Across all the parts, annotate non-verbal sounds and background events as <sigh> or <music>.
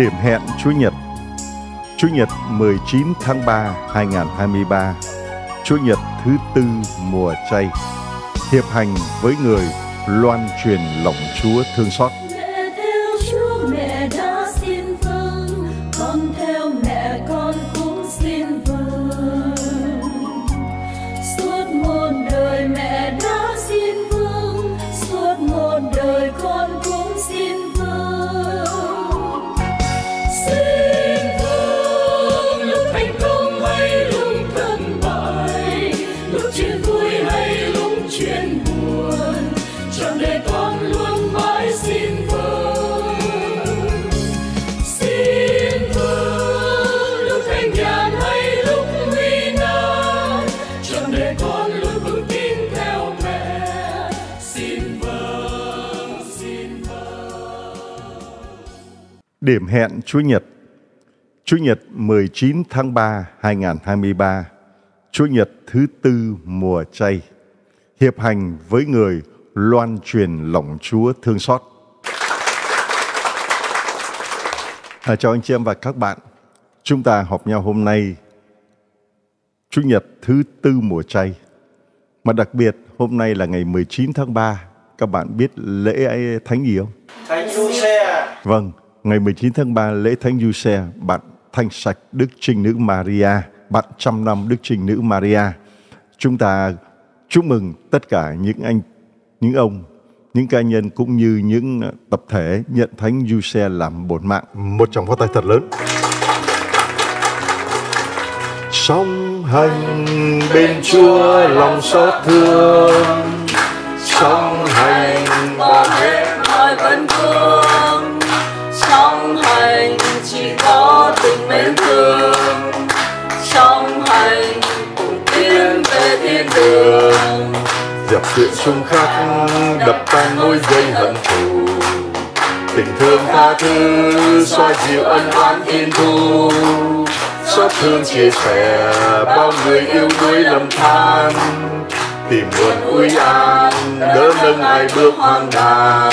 Điểm hẹn Chủ nhật Chủ nhật 19 tháng 3 2023 Chủ nhật thứ tư mùa chay Hiệp hành với người loan truyền lòng Chúa thương xót Điểm hẹn Chúa Nhật Chúa Nhật 19 tháng 3 2023 Chúa Nhật thứ tư mùa chay Hiệp hành với người loan truyền lòng Chúa thương xót à, Chào anh chị em và các bạn Chúng ta họp nhau hôm nay Chúa Nhật thứ tư mùa chay Mà đặc biệt hôm nay là ngày 19 tháng 3 Các bạn biết lễ Thánh gì không? Thánh Du Xe à? Vâng, ngày 19 tháng 3 lễ Thánh Du Xe, bạn thanh sạch Đức Trinh Nữ Maria, bạn trăm năm Đức Trinh Nữ Maria. Chúng ta chúc mừng tất cả những anh, những ông, những cá nhân cũng như những tập thể nhận Thánh Du Xe làm bổn mạng. Một tràng pháo tay thật lớn. Song hành bên Chúa lòng xót thương, song hành bạn hết mến thương trong hành cùng tiến về thiên đường dập chuyện chung khắc đập tan nỗi dây hận thù tình thương tha thứ xoa dịu ân oán yên thu xót thương chia sẻ bao người yêu đuối lầm than tìm nguồn uy an đỡ nâng ai bước hoang đàn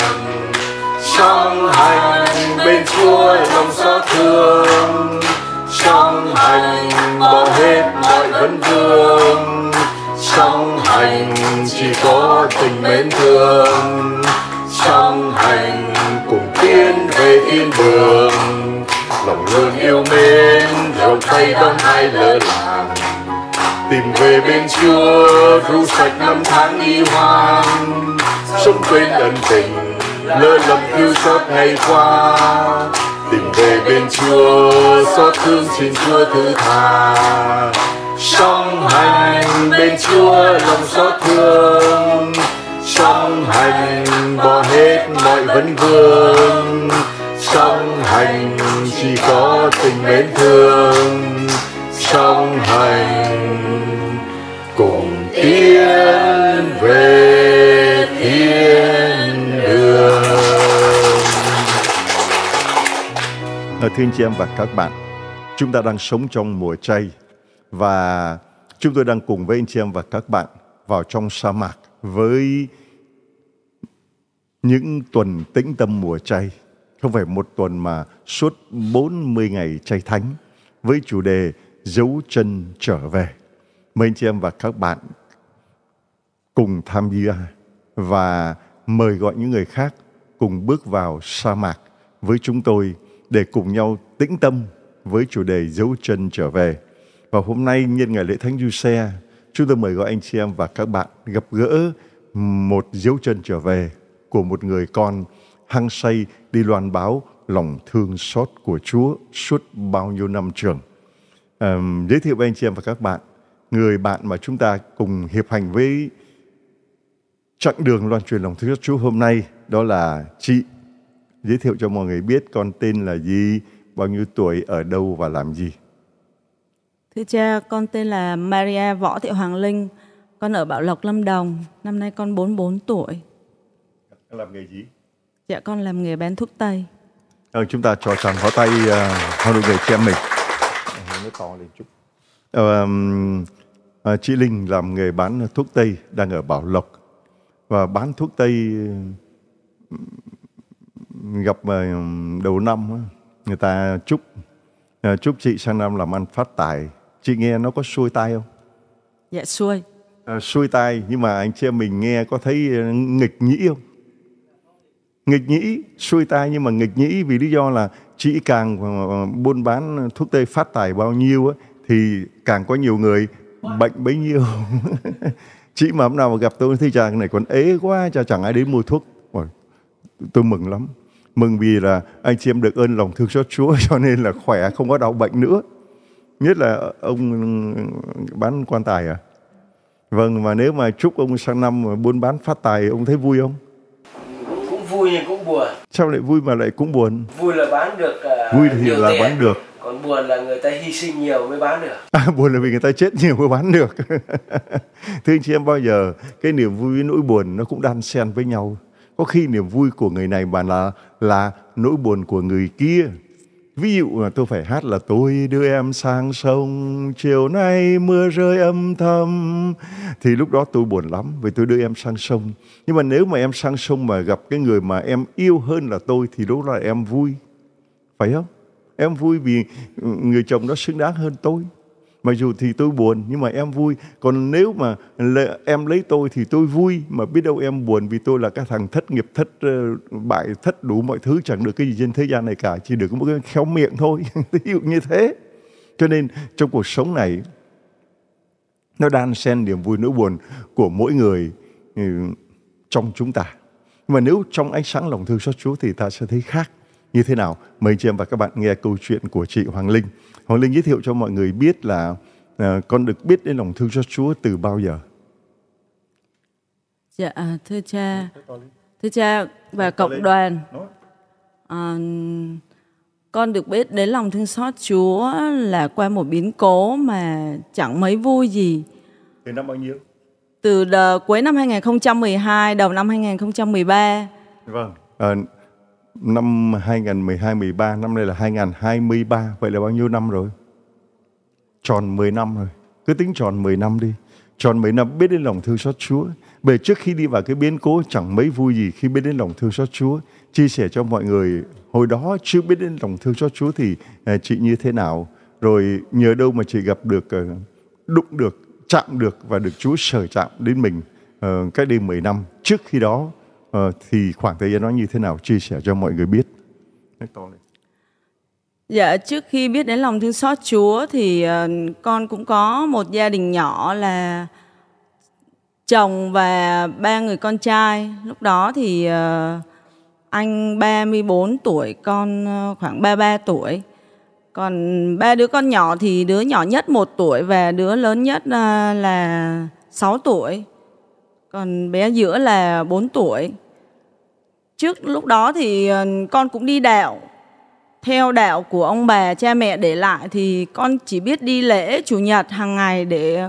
trong hành bên chúa lòng xót thương trong hành bỏ hết mọi vấn vương trong hành chỉ có tình mến thương trong hành cùng tiến về yên vương lòng luôn yêu mến lòng tay đón hai lỡ làng tìm về bên chúa ru sạch năm tháng y hoang sống quên ân tình lỡ lầm cứu xót ngày qua tìm về bên Chúa xót thương xin Chúa thứ tha song hành bên Chúa lòng xót thương song hành bỏ hết mọi vấn vương song hành chỉ có tình mến thương song hành cùng tiến về À, thưa anh chị em và các bạn, chúng ta đang sống trong mùa chay và chúng tôi đang cùng với anh chị em và các bạn vào trong sa mạc với những tuần tĩnh tâm mùa chay. Không phải một tuần mà suốt 40 ngày chay thánh với chủ đề dấu chân trở về. Mời anh chị em và các bạn cùng tham gia và mời gọi những người khác cùng bước vào sa mạc với chúng tôi để cùng nhau tĩnh tâm với chủ đề dấu chân trở về. Và hôm nay nhân ngày lễ Thánh Du Xe, chúng tôi mời gọi anh chị em và các bạn gặp gỡ một dấu chân trở về của một người con hăng say đi loan báo lòng thương xót của Chúa suốt bao nhiêu năm trường. À, giới thiệu với anh chị em và các bạn, người bạn mà chúng ta cùng hiệp hành với chặng đường loan truyền lòng thương xót Chúa hôm nay đó là chị giới thiệu cho mọi người biết con tên là gì, bao nhiêu tuổi, ở đâu và làm gì. Thưa cha, con tên là Maria Võ Thị Hoàng Linh, con ở Bảo Lộc, Lâm Đồng, năm nay con 44 tuổi. Con làm nghề gì? Dạ, con làm nghề bán thuốc Tây. Ờ, chúng ta cho tràng pháo tay uh, hoa đội người chị mình. Nó to lên chút. à, chị Linh làm nghề bán thuốc Tây, đang ở Bảo Lộc. Và bán thuốc Tây gặp ờ, đầu năm người ta chúc ờ, chúc chị sang năm làm ăn phát tài chị nghe nó có xuôi tai không dạ xuôi à, xuôi tai nhưng mà anh chị em mình nghe có thấy nghịch nhĩ không nghịch nhĩ xuôi tai nhưng mà nghịch nhĩ vì lý do là chị càng buôn bán thuốc tây phát tài bao nhiêu thì càng có nhiều người bệnh bấy nhiêu <laughs> chị mà hôm nào mà gặp tôi thì chàng này còn ế quá chả chẳng ai đến mua thuốc tôi mừng lắm mừng vì là anh chị em được ơn lòng thương xót Chúa <laughs> cho nên là khỏe không có đau bệnh nữa nhất là ông bán quan tài à vâng mà nếu mà chúc ông sang năm mà buôn bán phát tài ông thấy vui không cũng vui nhưng cũng buồn sao lại vui mà lại cũng buồn vui là bán được uh, vui thì là tiền. bán được còn buồn là người ta hy sinh nhiều mới bán được à, <laughs> buồn là vì người ta chết nhiều mới bán được <laughs> thưa anh chị em bao giờ cái niềm vui với nỗi buồn nó cũng đan xen với nhau có khi niềm vui của người này bạn là là nỗi buồn của người kia. Ví dụ là tôi phải hát là tôi đưa em sang sông, chiều nay mưa rơi âm thầm. Thì lúc đó tôi buồn lắm vì tôi đưa em sang sông. Nhưng mà nếu mà em sang sông mà gặp cái người mà em yêu hơn là tôi thì lúc đó là em vui. Phải không? Em vui vì ừ, người chồng đó xứng đáng hơn tôi. Mặc dù thì tôi buồn nhưng mà em vui. Còn nếu mà em lấy tôi thì tôi vui mà biết đâu em buồn vì tôi là cái thằng thất nghiệp thất ờ, bại thất đủ mọi thứ chẳng được cái gì trên thế gian này cả chỉ được một cái khéo miệng thôi. <laughs> Ví dụ như thế. Cho nên trong cuộc sống này nó đan xen niềm vui nỗi buồn của mỗi người ừ, trong chúng ta. Nhưng mà nếu trong ánh sáng lòng thương xót Chúa thì ta sẽ thấy khác. Như thế nào? Mời chị em và các bạn nghe câu chuyện của chị Hoàng Linh. Hoàng Linh giới thiệu cho mọi người biết là à, con được biết đến lòng thương xót Chúa từ bao giờ? Dạ, à, thưa cha, thưa cha và cộng đoàn, à, con được biết đến lòng thương xót Chúa là qua một biến cố mà chẳng mấy vui gì. Từ năm bao nhiêu? Từ đờ, cuối năm 2012, đầu năm 2013. Vâng, à, năm 2012 13 năm nay là 2023 vậy là bao nhiêu năm rồi? Tròn 10 năm rồi. Cứ tính tròn 10 năm đi. Tròn 10 năm biết đến lòng thương xót Chúa. Bởi trước khi đi vào cái biến cố chẳng mấy vui gì khi biết đến lòng thương xót Chúa, chia sẻ cho mọi người hồi đó chưa biết đến lòng thương xót Chúa thì à, chị như thế nào, rồi nhờ đâu mà chị gặp được à, đụng được, chạm được và được Chúa sở chạm đến mình ờ, cách đây 10 năm. Trước khi đó uh, thì khoảng thời gian đó như thế nào chia sẻ cho mọi người biết to lên. Dạ, trước khi biết đến lòng thương xót Chúa thì uh, con cũng có một gia đình nhỏ là chồng và ba người con trai. Lúc đó thì uh, anh 34 tuổi, con uh, khoảng 33 tuổi. Còn ba đứa con nhỏ thì đứa nhỏ nhất 1 tuổi và đứa lớn nhất uh, là 6 tuổi còn bé giữa là 4 tuổi trước lúc đó thì ờ, con cũng đi đạo theo đạo của ông bà cha mẹ để lại thì con chỉ biết đi lễ chủ nhật hàng ngày để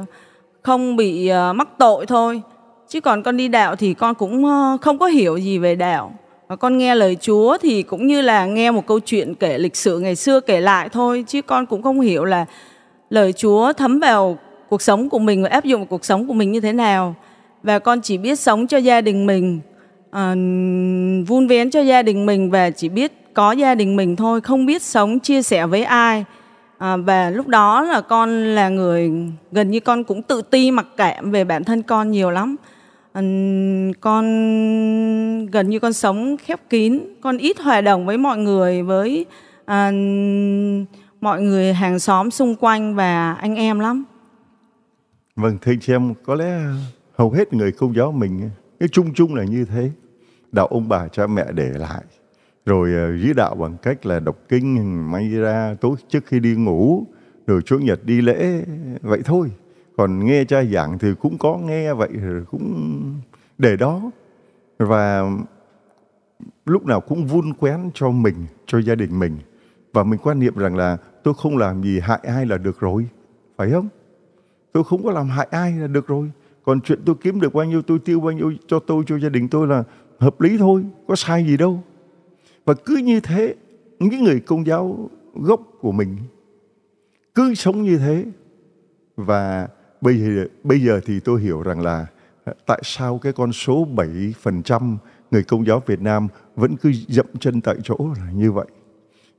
không bị ờ, mắc tội thôi chứ còn con đi đạo thì con cũng ờ, không có hiểu gì về đạo và con nghe lời Chúa thì cũng như là nghe một câu chuyện kể lịch sử ngày xưa kể lại thôi chứ con cũng không hiểu là lời Chúa thấm vào cuộc sống của mình và áp dụng cuộc sống của mình như thế nào và con chỉ biết sống cho gia đình mình à, vun vén cho gia đình mình và chỉ biết có gia đình mình thôi không biết sống chia sẻ với ai à, và lúc đó là con là người gần như con cũng tự ti mặc cảm về bản thân con nhiều lắm à, con gần như con sống khép kín con ít hòa đồng với mọi người với à, mọi người hàng xóm xung quanh và anh em lắm vâng thưa chị em có lẽ hầu hết người công giáo mình cái chung chung là như thế đạo ông bà cha mẹ để lại rồi giữ ờ, đạo bằng cách là đọc kinh may ra tối trước khi đi ngủ rồi chủ nhật đi lễ vậy thôi còn nghe cha giảng thì cũng có nghe vậy cũng để đó và lúc nào cũng vun quén cho mình cho gia đình mình và mình quan niệm rằng là tôi không làm gì hại ai là được rồi phải không tôi không có làm hại ai là được rồi còn chuyện tôi kiếm được bao nhiêu tôi tiêu bao nhiêu cho tôi cho gia đình tôi là hợp lý thôi có sai gì đâu và cứ như thế những người công giáo gốc của mình cứ sống như thế và bây giờ bây giờ thì tôi hiểu rằng là tại sao cái con số 7% người công giáo Việt Nam vẫn cứ dậm chân tại chỗ là như vậy.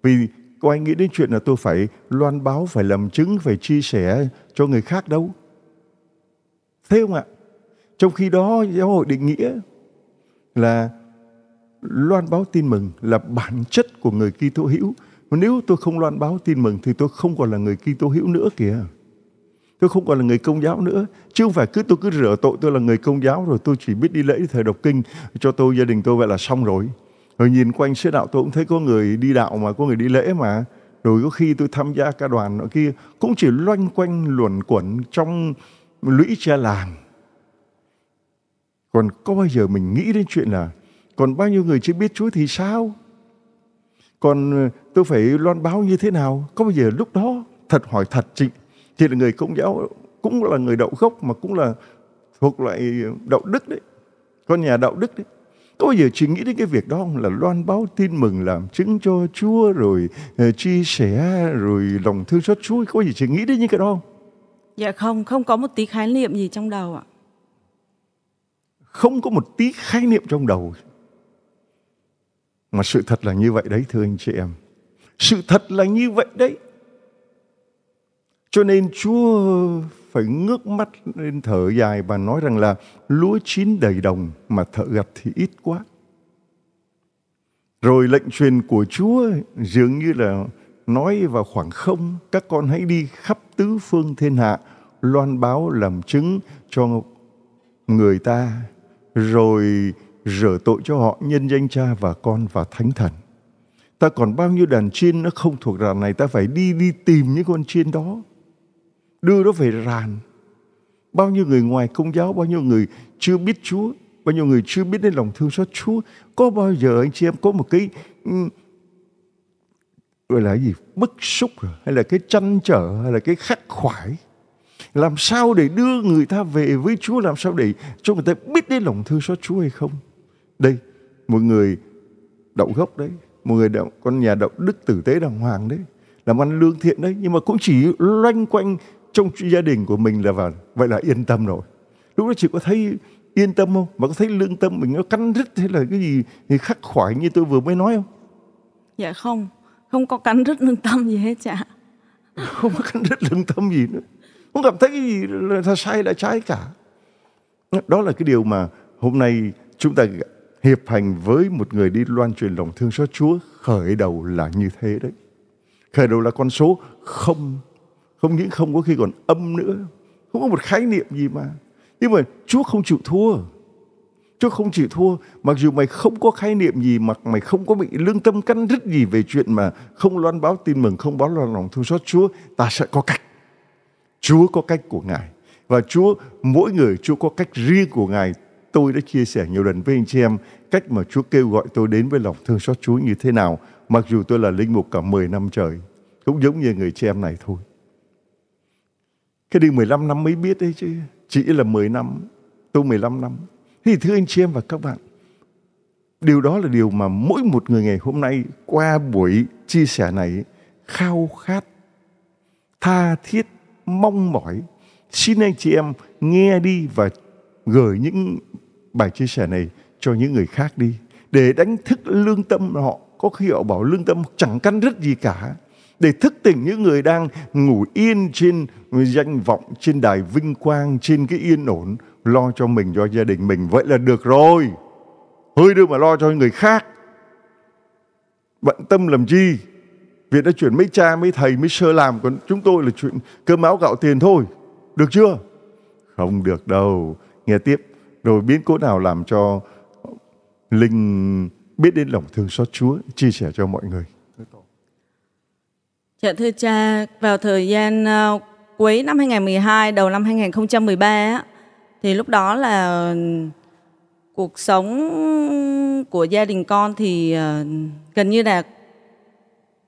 Vì có ai nghĩ đến chuyện là tôi phải loan báo, phải làm chứng, phải chia sẻ cho người khác đâu. Thế không ạ? Trong khi đó giáo hội định nghĩa là loan báo tin mừng là bản chất của người Kitô hữu. Nếu tôi không loan báo tin mừng thì tôi không còn là người Kitô hữu nữa kìa. Tôi không còn là người công giáo nữa. Chứ không phải cứ tôi cứ rửa tội tôi là người công giáo rồi tôi chỉ biết đi lễ thời đọc kinh cho tôi gia đình tôi vậy là xong rồi. Rồi nhìn quanh xứ đạo tôi cũng thấy có người đi đạo mà có người đi lễ mà. Rồi có khi tôi tham gia ca đoàn nọ kia cũng chỉ loanh quanh luẩn quẩn trong lũy cha làm còn có bao giờ mình nghĩ đến chuyện là còn bao nhiêu người chưa biết Chúa thì sao? Còn ờ, tôi phải loan báo như thế nào? Có bao giờ lúc đó thật hỏi thật chị thì là người công giáo cũng là người đạo gốc mà cũng là thuộc loại đạo đức đấy. Con nhà đạo đức đấy. Có bao giờ chị nghĩ đến cái việc đó không? Là loan báo tin mừng làm chứng cho Chúa rồi ờ, chia sẻ rồi lòng thương xót Chúa. Có bao giờ chị nghĩ đến những cái đó không? Dạ không, không có một tí khái niệm gì trong đầu ạ. Không có một tí khái niệm trong đầu. Mà sự thật là như vậy đấy thưa anh chị em. Sự thật là như vậy đấy. Cho nên Chúa phải ngước mắt lên thở dài và nói rằng là lúa chín đầy đồng mà thợ gặt thì ít quá. Rồi lệnh truyền của Chúa dường như là nói vào khoảng không, các con hãy đi khắp tứ phương thiên hạ loan báo làm chứng cho người ta rồi rửa tội cho họ nhân danh cha và con và thánh thần ta còn bao nhiêu đàn chiên nó không thuộc đàn này ta phải đi đi tìm những con chiên đó đưa nó về ràn bao nhiêu người ngoài công giáo bao nhiêu người chưa biết chúa bao nhiêu người chưa biết đến lòng thương xót chúa có bao giờ anh chị em có một cái ừ, gọi là gì bức xúc à? hay là cái tranh trở hay là cái khắc khoải làm sao để đưa người ta về với Chúa làm sao để cho người ta biết đến lòng thương xót Chúa hay không đây một người đậu gốc đấy một người đạo, con nhà đậu đức tử tế đàng hoàng đấy làm ăn lương thiện đấy nhưng mà cũng chỉ loanh quanh trong gia đình của mình là vào vậy là yên tâm rồi lúc đó chỉ có thấy yên tâm không mà có thấy lương tâm mình nó cắn rứt hay là cái gì thì khắc khoải như tôi vừa mới nói không dạ không không có cắn rứt lương tâm gì hết chả không có cắn rứt lương tâm gì nữa không cảm thấy cái gì là sai là trái cả đó là cái điều mà hôm nay chúng ta hiệp hành với một người đi loan truyền lòng thương xót Chúa khởi đầu là như thế đấy khởi đầu là con số không không những không có khi còn âm nữa không có một khái niệm gì mà nhưng mà Chúa không chịu thua chứ không chỉ thua mặc dù mày không có khái niệm gì mặc mày không có bị lương tâm cắn rứt gì về chuyện mà không loan báo tin mừng không báo loan lòng thương xót Chúa ta sẽ có cách Chúa có cách của Ngài và Chúa mỗi người Chúa có cách riêng của Ngài tôi đã chia sẻ nhiều lần với anh chị em cách mà Chúa kêu gọi tôi đến với lòng thương xót Chúa như thế nào mặc dù tôi là linh mục cả 10 năm trời cũng giống như người chị em này thôi cái đi 15 năm mới biết đấy chứ chỉ là 10 năm tôi 15 năm thì thưa anh chị em và các bạn, điều đó là điều mà mỗi một người ngày hôm nay qua buổi chia sẻ này khao khát, tha thiết, mong mỏi. Xin anh chị em nghe đi và gửi những bài chia sẻ này cho những người khác đi để đánh thức lương tâm họ có khi họ bảo lương tâm chẳng căn rứt gì cả để thức tỉnh những người đang ngủ yên trên danh vọng trên đài vinh quang trên cái yên ổn lo cho mình cho gia đình mình vậy là được rồi hơi đưa mà lo cho người khác bận tâm làm chi việc đã chuyển mấy cha mấy thầy mấy sơ làm còn chúng tôi là chuyện cơm áo gạo tiền thôi được chưa không được đâu nghe tiếp rồi biến cố nào làm cho linh biết đến lòng thương xót chúa chia sẻ cho mọi người Dạ thưa cha, vào thời gian ờ, cuối năm 2012 đầu năm 2013 thì lúc đó là ừ, cuộc sống của gia đình con thì ờ, gần như là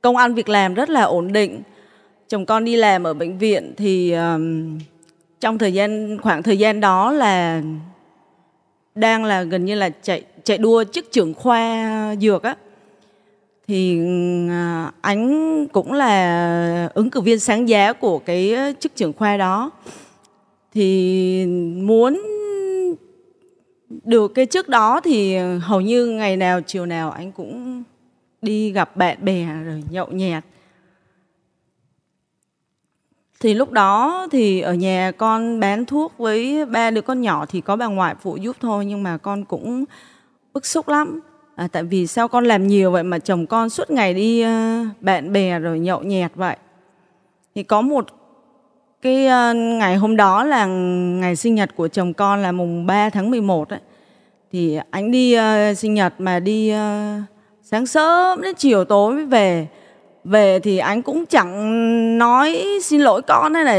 công ăn việc làm rất là ổn định chồng con đi làm ở bệnh viện thì ờ, trong thời gian khoảng thời gian đó là đang là gần như là chạy chạy đua chức trưởng khoa dược á thì anh ờ, cũng là ứng cử viên sáng giá của cái chức trưởng khoa đó thì muốn được cái trước đó thì hầu như ngày nào chiều nào anh cũng đi gặp bạn bè rồi nhậu nhẹt thì lúc đó thì ở nhà con bán thuốc với ba đứa con nhỏ thì có bà ngoại phụ giúp thôi nhưng mà con cũng bức xúc lắm à, tại vì sao con làm nhiều vậy mà chồng con suốt ngày đi ờ, bạn bè rồi nhậu nhẹt vậy thì có một cái uh, ngày hôm đó là ngày sinh nhật của chồng con là mùng 3 tháng 11 ấy. Thì anh đi uh, sinh nhật mà đi uh, sáng sớm đến chiều tối mới về. Về thì anh cũng chẳng nói xin lỗi con hay là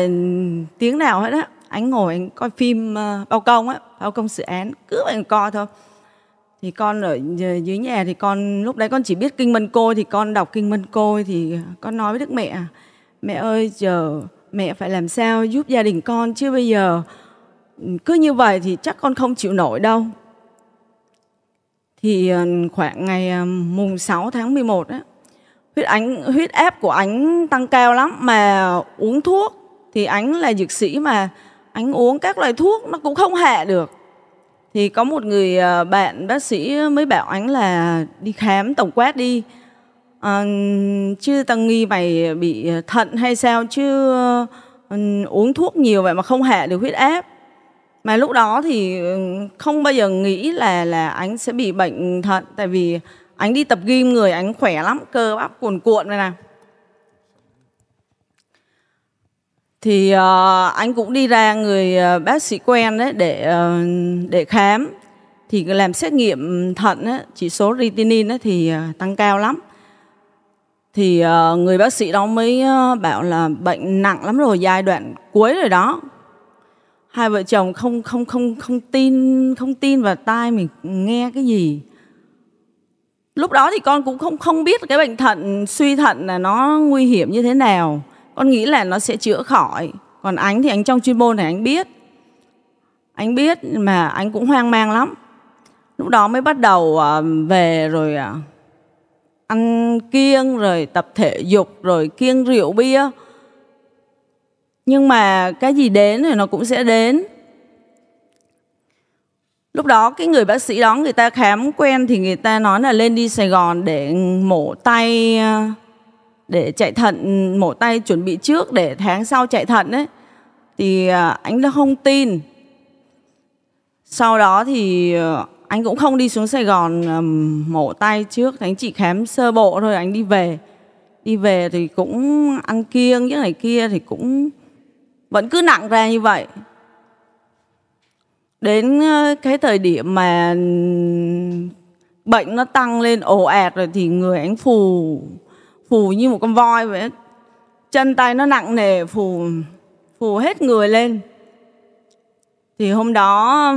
tiếng nào hết á. Anh ngồi anh coi phim uh, bao công á, bao công dự án, cứ anh coi thôi. Thì con ở dưới nhà thì con lúc đấy con chỉ biết kinh mân côi thì con đọc kinh mân côi thì con nói với đức mẹ mẹ ơi chờ mẹ phải làm sao giúp gia đình con chứ bây giờ ừ, cứ như vậy thì chắc con không chịu nổi đâu. Thì ờ, khoảng ngày ờ, mùng 6 tháng 11 á, huyết ánh huyết áp của ánh tăng cao lắm mà uống thuốc thì ánh là dược sĩ mà ánh uống các loại thuốc nó cũng không hạ được. Thì có một người ờ, bạn bác sĩ mới bảo ánh là đi khám tổng quát đi à, chứ tăng nghi mày bị thận hay sao chứ à, uống thuốc nhiều vậy mà không hạ được huyết áp mà lúc đó thì ừ, không bao giờ nghĩ là là anh sẽ bị bệnh thận tại vì anh đi tập gym người anh khỏe lắm cơ bắp cuồn cuộn này nè thì uh, anh cũng đi ra người uh, bác sĩ quen đấy để uh, để khám thì làm xét nghiệm thận á, chỉ số retinin á, thì uh, tăng cao lắm thì ờ, người bác sĩ đó mới ờ, bảo là bệnh nặng lắm rồi giai đoạn cuối rồi đó hai vợ chồng không không không không tin không tin vào tai mình nghe cái gì lúc đó thì con cũng không không biết cái bệnh thận suy thận là nó nguy hiểm như thế nào con nghĩ là nó sẽ chữa khỏi còn anh thì anh trong chuyên môn này anh biết anh biết mà anh cũng hoang mang lắm lúc đó mới bắt đầu ờ, về rồi à, ăn kiêng rồi tập thể dục rồi kiêng rượu bia nhưng mà cái gì đến thì nó cũng sẽ đến lúc đó cái người bác sĩ đó người ta khám quen thì người ta nói là lên đi sài gòn để mổ tay để chạy thận mổ tay chuẩn bị trước để tháng sau chạy thận ấy thì à, anh đã không tin sau đó thì à, anh cũng không đi xuống Sài Gòn um, mổ tay trước anh chỉ khám sơ bộ thôi anh đi về đi về thì cũng ăn kiêng những này kia thì cũng vẫn cứ nặng ra như vậy đến ờ, cái thời điểm mà bệnh nó tăng lên ồ ạt rồi thì người anh phù phù như một con voi vậy chân tay nó nặng nề phù phù hết người lên thì hôm đó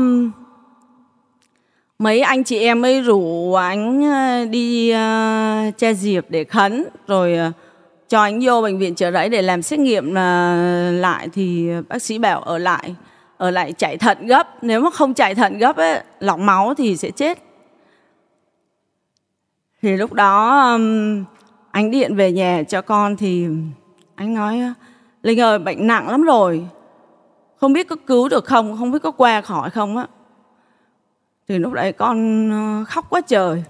mấy anh chị em ấy rủ anh ờ, đi uh, che diệp để khấn rồi uh, cho anh vô bệnh viện chợ rẫy để làm xét nghiệm là lại thì bác sĩ bảo ở lại ở lại chạy thận gấp nếu mà không chạy thận gấp ấy lỏng máu thì sẽ chết thì lúc đó um, anh điện về nhà cho con thì anh nói linh ơi bệnh nặng lắm rồi không biết có cứu được không không biết có qua khỏi không á thì lúc đấy con ờ, khóc quá trời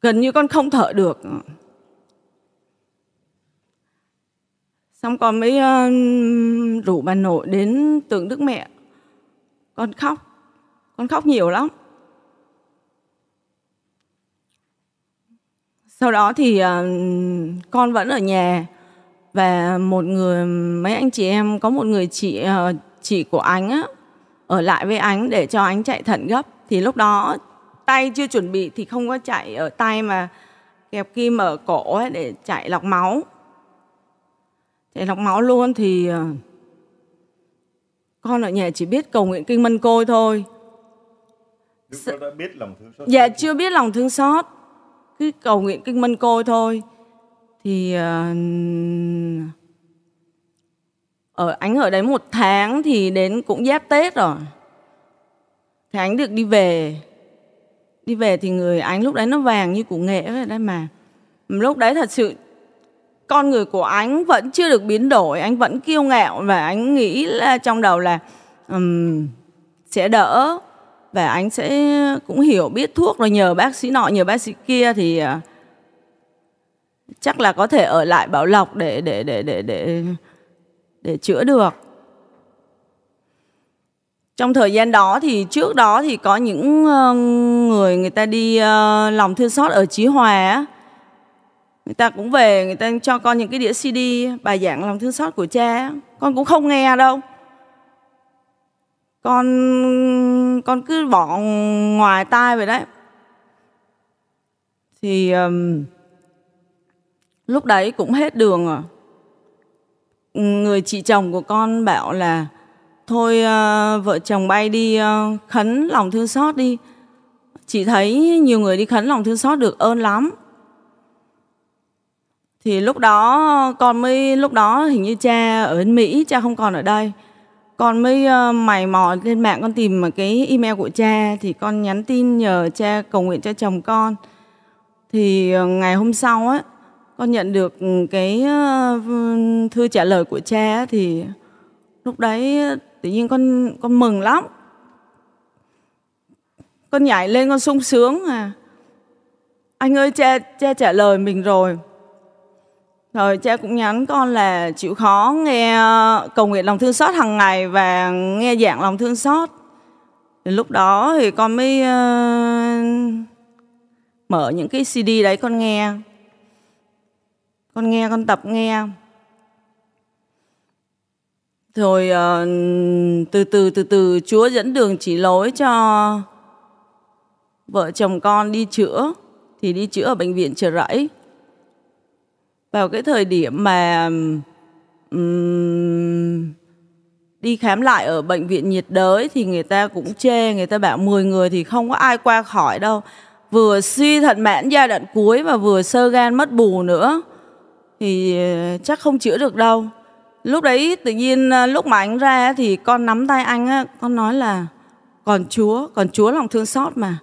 gần như con không thở được xong con mới ờ, rủ bà nội đến tượng đức mẹ con khóc con khóc nhiều lắm sau đó thì ờ, con vẫn ở nhà và một người mấy anh chị em có một người chị chị của anh á, ở lại với anh để cho anh chạy thận gấp thì lúc đó tay chưa chuẩn bị thì không có chạy ở tay mà kẹp kim ở cổ ấy để chạy lọc máu chạy lọc máu luôn thì ờ, con ở nhà chỉ biết cầu nguyện kinh mân côi thôi Đức đã biết lòng thương xót dạ chưa biết lòng thương xót cứ cầu nguyện kinh mân côi thôi thì uh, ở ờ, anh ở đấy một tháng thì đến cũng giáp tết rồi thì ánh được đi về đi về thì người anh lúc đấy nó vàng như củ nghệ vậy đấy mà lúc đấy thật sự con người của anh vẫn chưa được biến đổi anh vẫn kiêu ngạo và anh nghĩ là trong đầu là um, sẽ đỡ và anh sẽ cũng hiểu biết thuốc rồi nhờ bác sĩ nọ nhờ bác sĩ kia thì ờ, chắc là có thể ở lại bảo lộc để để để để để để chữa được trong thời gian đó thì trước đó thì có những ờ, người người ta đi ờ, lòng thương xót ở Chí Hòa người ta cũng về người ta cho con những cái đĩa CD bài giảng lòng thương xót của cha con cũng không nghe đâu con con cứ bỏ ngoài tai vậy đấy thì um, lúc đấy cũng hết đường rồi người chị chồng của con bảo là thôi uh, vợ chồng bay đi uh, khấn lòng thương xót đi chị thấy nhiều người đi khấn lòng thương xót được ơn lắm thì lúc đó con mới lúc đó hình như cha ở mỹ cha không còn ở đây con mới uh, mày mò lên mạng con tìm mà cái email của cha thì con nhắn tin nhờ cha cầu nguyện cho chồng con thì ngày hôm sau á con nhận được ừ, cái ờ, thư trả lời của cha thì lúc đấy ờ, tự nhiên con con mừng lắm con nhảy lên con sung sướng à anh ơi cha cha trả lời mình rồi rồi cha cũng nhắn con là chịu khó nghe ờ, cầu nguyện lòng thương xót hàng ngày và nghe giảng lòng thương xót thì lúc đó thì con mới uh, mở những cái cd đấy con nghe con nghe con tập nghe rồi uh, từ từ từ từ Chúa dẫn đường chỉ lối cho vợ chồng con đi chữa thì đi chữa ở bệnh viện Chợ Rẫy vào cái thời điểm mà um, đi khám lại ở bệnh viện nhiệt đới thì người ta cũng chê người ta bảo 10 người thì không có ai qua khỏi đâu vừa suy thận mãn giai đoạn cuối và vừa sơ gan mất bù nữa thì ờ, chắc không chữa được đâu lúc đấy tự nhiên ờ, lúc mà anh ra thì con nắm tay anh á con nói là còn chúa còn chúa lòng thương xót mà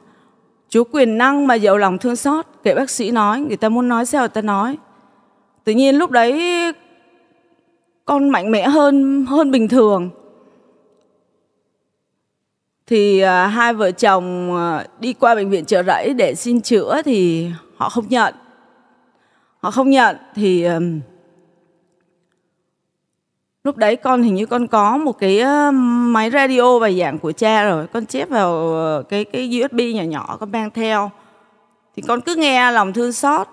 chúa quyền năng mà dẫu lòng thương xót kệ bác sĩ nói người ta muốn nói sao người ta nói tự nhiên lúc đấy con mạnh mẽ hơn hơn bình thường thì ờ, hai vợ chồng đi qua bệnh viện chợ rẫy để xin chữa thì họ không nhận họ không nhận thì um, lúc đấy con hình như con có một cái máy radio bài giảng của cha rồi con chép vào ờ, cái cái USB nhỏ nhỏ con mang theo thì con cứ nghe lòng thương xót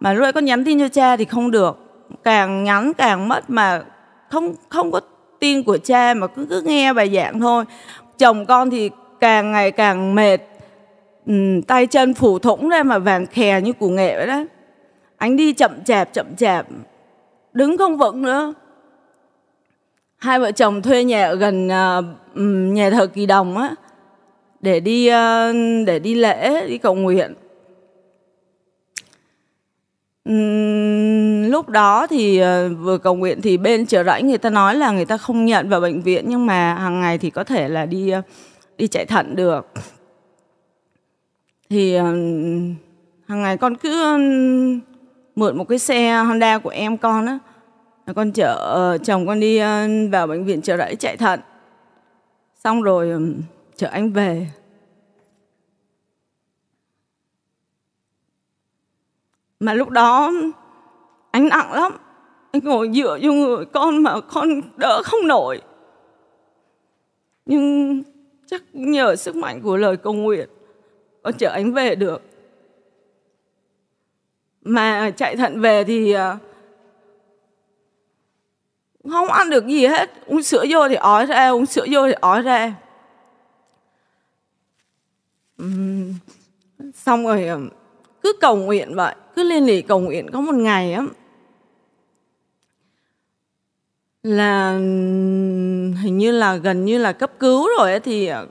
mà lúc đấy con nhắn tin cho cha thì không được càng nhắn càng mất mà không không có tin của cha mà cứ cứ nghe bài giảng thôi chồng con thì càng ngày càng mệt tay chân phủ thủng ra mà vàng khè như củ nghệ vậy đó anh đi chậm chạp chậm chạp Đứng không vững nữa Hai vợ chồng thuê nhà ở gần uh, nhà thờ Kỳ Đồng á để đi uh, để đi lễ đi cầu nguyện. Uhm, lúc đó thì uh, vừa cầu nguyện thì bên chợ rẫy người ta nói là người ta không nhận vào bệnh viện nhưng mà hàng ngày thì có thể là đi uh, đi chạy thận được. Thì uh, hàng ngày con cứ mượn một cái xe Honda của em con á con chở ờ, chồng con đi ờ, vào bệnh viện chợ rẫy chạy thận xong rồi chở anh về mà lúc đó anh nặng lắm anh ngồi dựa vô người con mà con đỡ không nổi nhưng chắc nhờ sức mạnh của lời cầu nguyện con chở anh về được mà chạy thận về thì ờ, không ăn được gì hết uống sữa vô thì ói ra uống sữa vô thì ói ra xong rồi ờ, cứ cầu nguyện vậy cứ liên lì cầu nguyện có một ngày á là hình như là gần như là cấp cứu rồi ấy, thì ờ,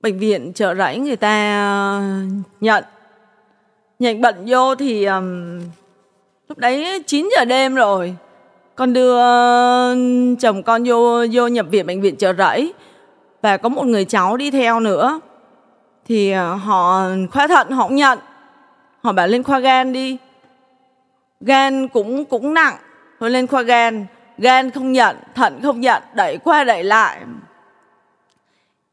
bệnh viện chợ rẫy người ta nhận Nhện bận vô thì um, lúc đấy 9 giờ đêm rồi. Con đưa chồng con vô vô nhập viện bệnh viện chợ rẫy và có một người cháu đi theo nữa. Thì ờ, họ khoa thận họ không nhận. Họ bảo lên khoa gan đi. Gan cũng cũng nặng. Thôi lên khoa gan, gan không nhận, thận không nhận, đẩy qua đẩy lại.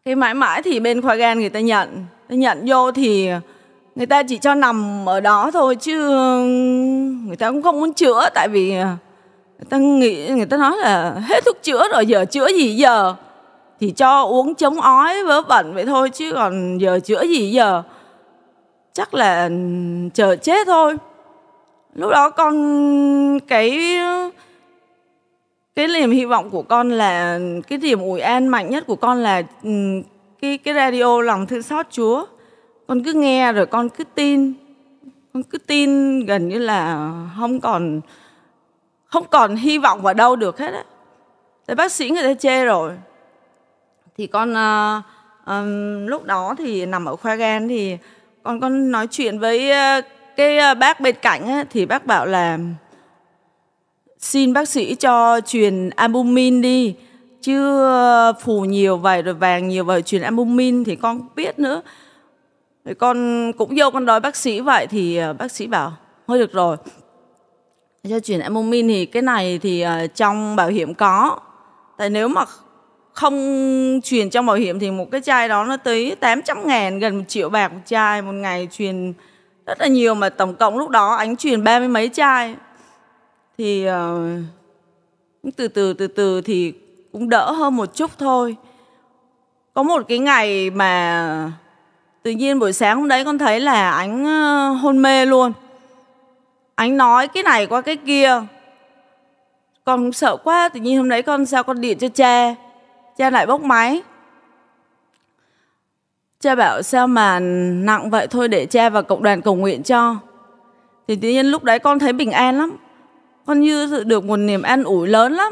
Cái mãi mãi thì bên khoa gan người ta nhận, nhận vô thì người ta chỉ cho nằm ở đó thôi chứ người ta cũng không muốn chữa tại vì à, người ta nghĩ người ta nói là hết thuốc chữa rồi giờ chữa gì giờ thì cho uống chống ói vớ vẩn vậy thôi chứ còn giờ chữa gì giờ chắc là chờ chết thôi lúc đó con cái cái niềm hy vọng của con là cái niềm ủi an mạnh nhất của con là cái cái radio lòng thương xót Chúa con cứ nghe rồi con cứ tin con cứ tin gần như là không còn không còn hy vọng vào đâu được hết á thế bác sĩ người ta chê rồi thì con uh, um, lúc đó thì nằm ở khoa gan thì con con nói chuyện với uh, cái uh, bác bên cạnh á, thì bác bảo là xin bác sĩ cho truyền albumin đi chưa phù nhiều vậy rồi vàng nhiều vậy truyền albumin thì con biết nữa thì con cũng vô con đòi bác sĩ vậy thì ờ, bác sĩ bảo thôi được rồi cho chuyển amomin thì cái này thì ờ, trong bảo hiểm có tại nếu mà không truyền trong bảo hiểm thì một cái chai đó nó tới 800 ngàn gần một triệu bạc một chai một ngày truyền rất là nhiều mà tổng cộng lúc đó anh truyền ba mươi mấy chai thì uh, từ từ từ từ thì cũng đỡ hơn một chút thôi có một cái ngày mà tự nhiên buổi sáng hôm đấy con thấy là anh ờ, hôn mê luôn anh nói cái này qua cái kia con cũng sợ quá tự nhiên hôm đấy con sao con điện cho cha cha lại bốc máy cha bảo sao mà nặng vậy thôi để cha và cộng đoàn cầu nguyện cho thì tự nhiên lúc đấy con thấy bình an lắm con như được một niềm an ủi lớn lắm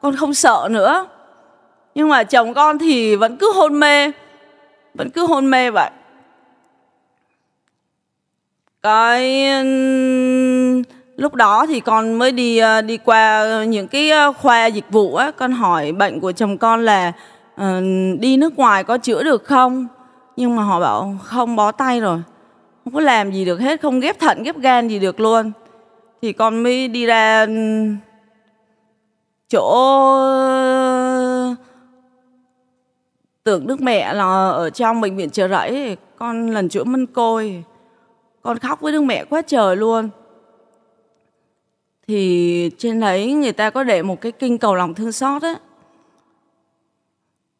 con không sợ nữa nhưng mà chồng con thì vẫn cứ hôn mê vẫn cứ hôn mê vậy cái lúc đó thì con mới đi ờ, đi qua những cái ờ, khoa dịch vụ á con hỏi bệnh của chồng con là uh, đi nước ngoài có chữa được không nhưng mà họ bảo không bó tay rồi không có làm gì được hết không ghép thận ghép gan gì được luôn thì con mới đi ra chỗ tưởng đức mẹ là ở trong bệnh viện chờ rẫy con lần chữa mân côi con khóc với đức mẹ quá trời luôn thì trên đấy người ta có để một cái kinh cầu lòng thương xót á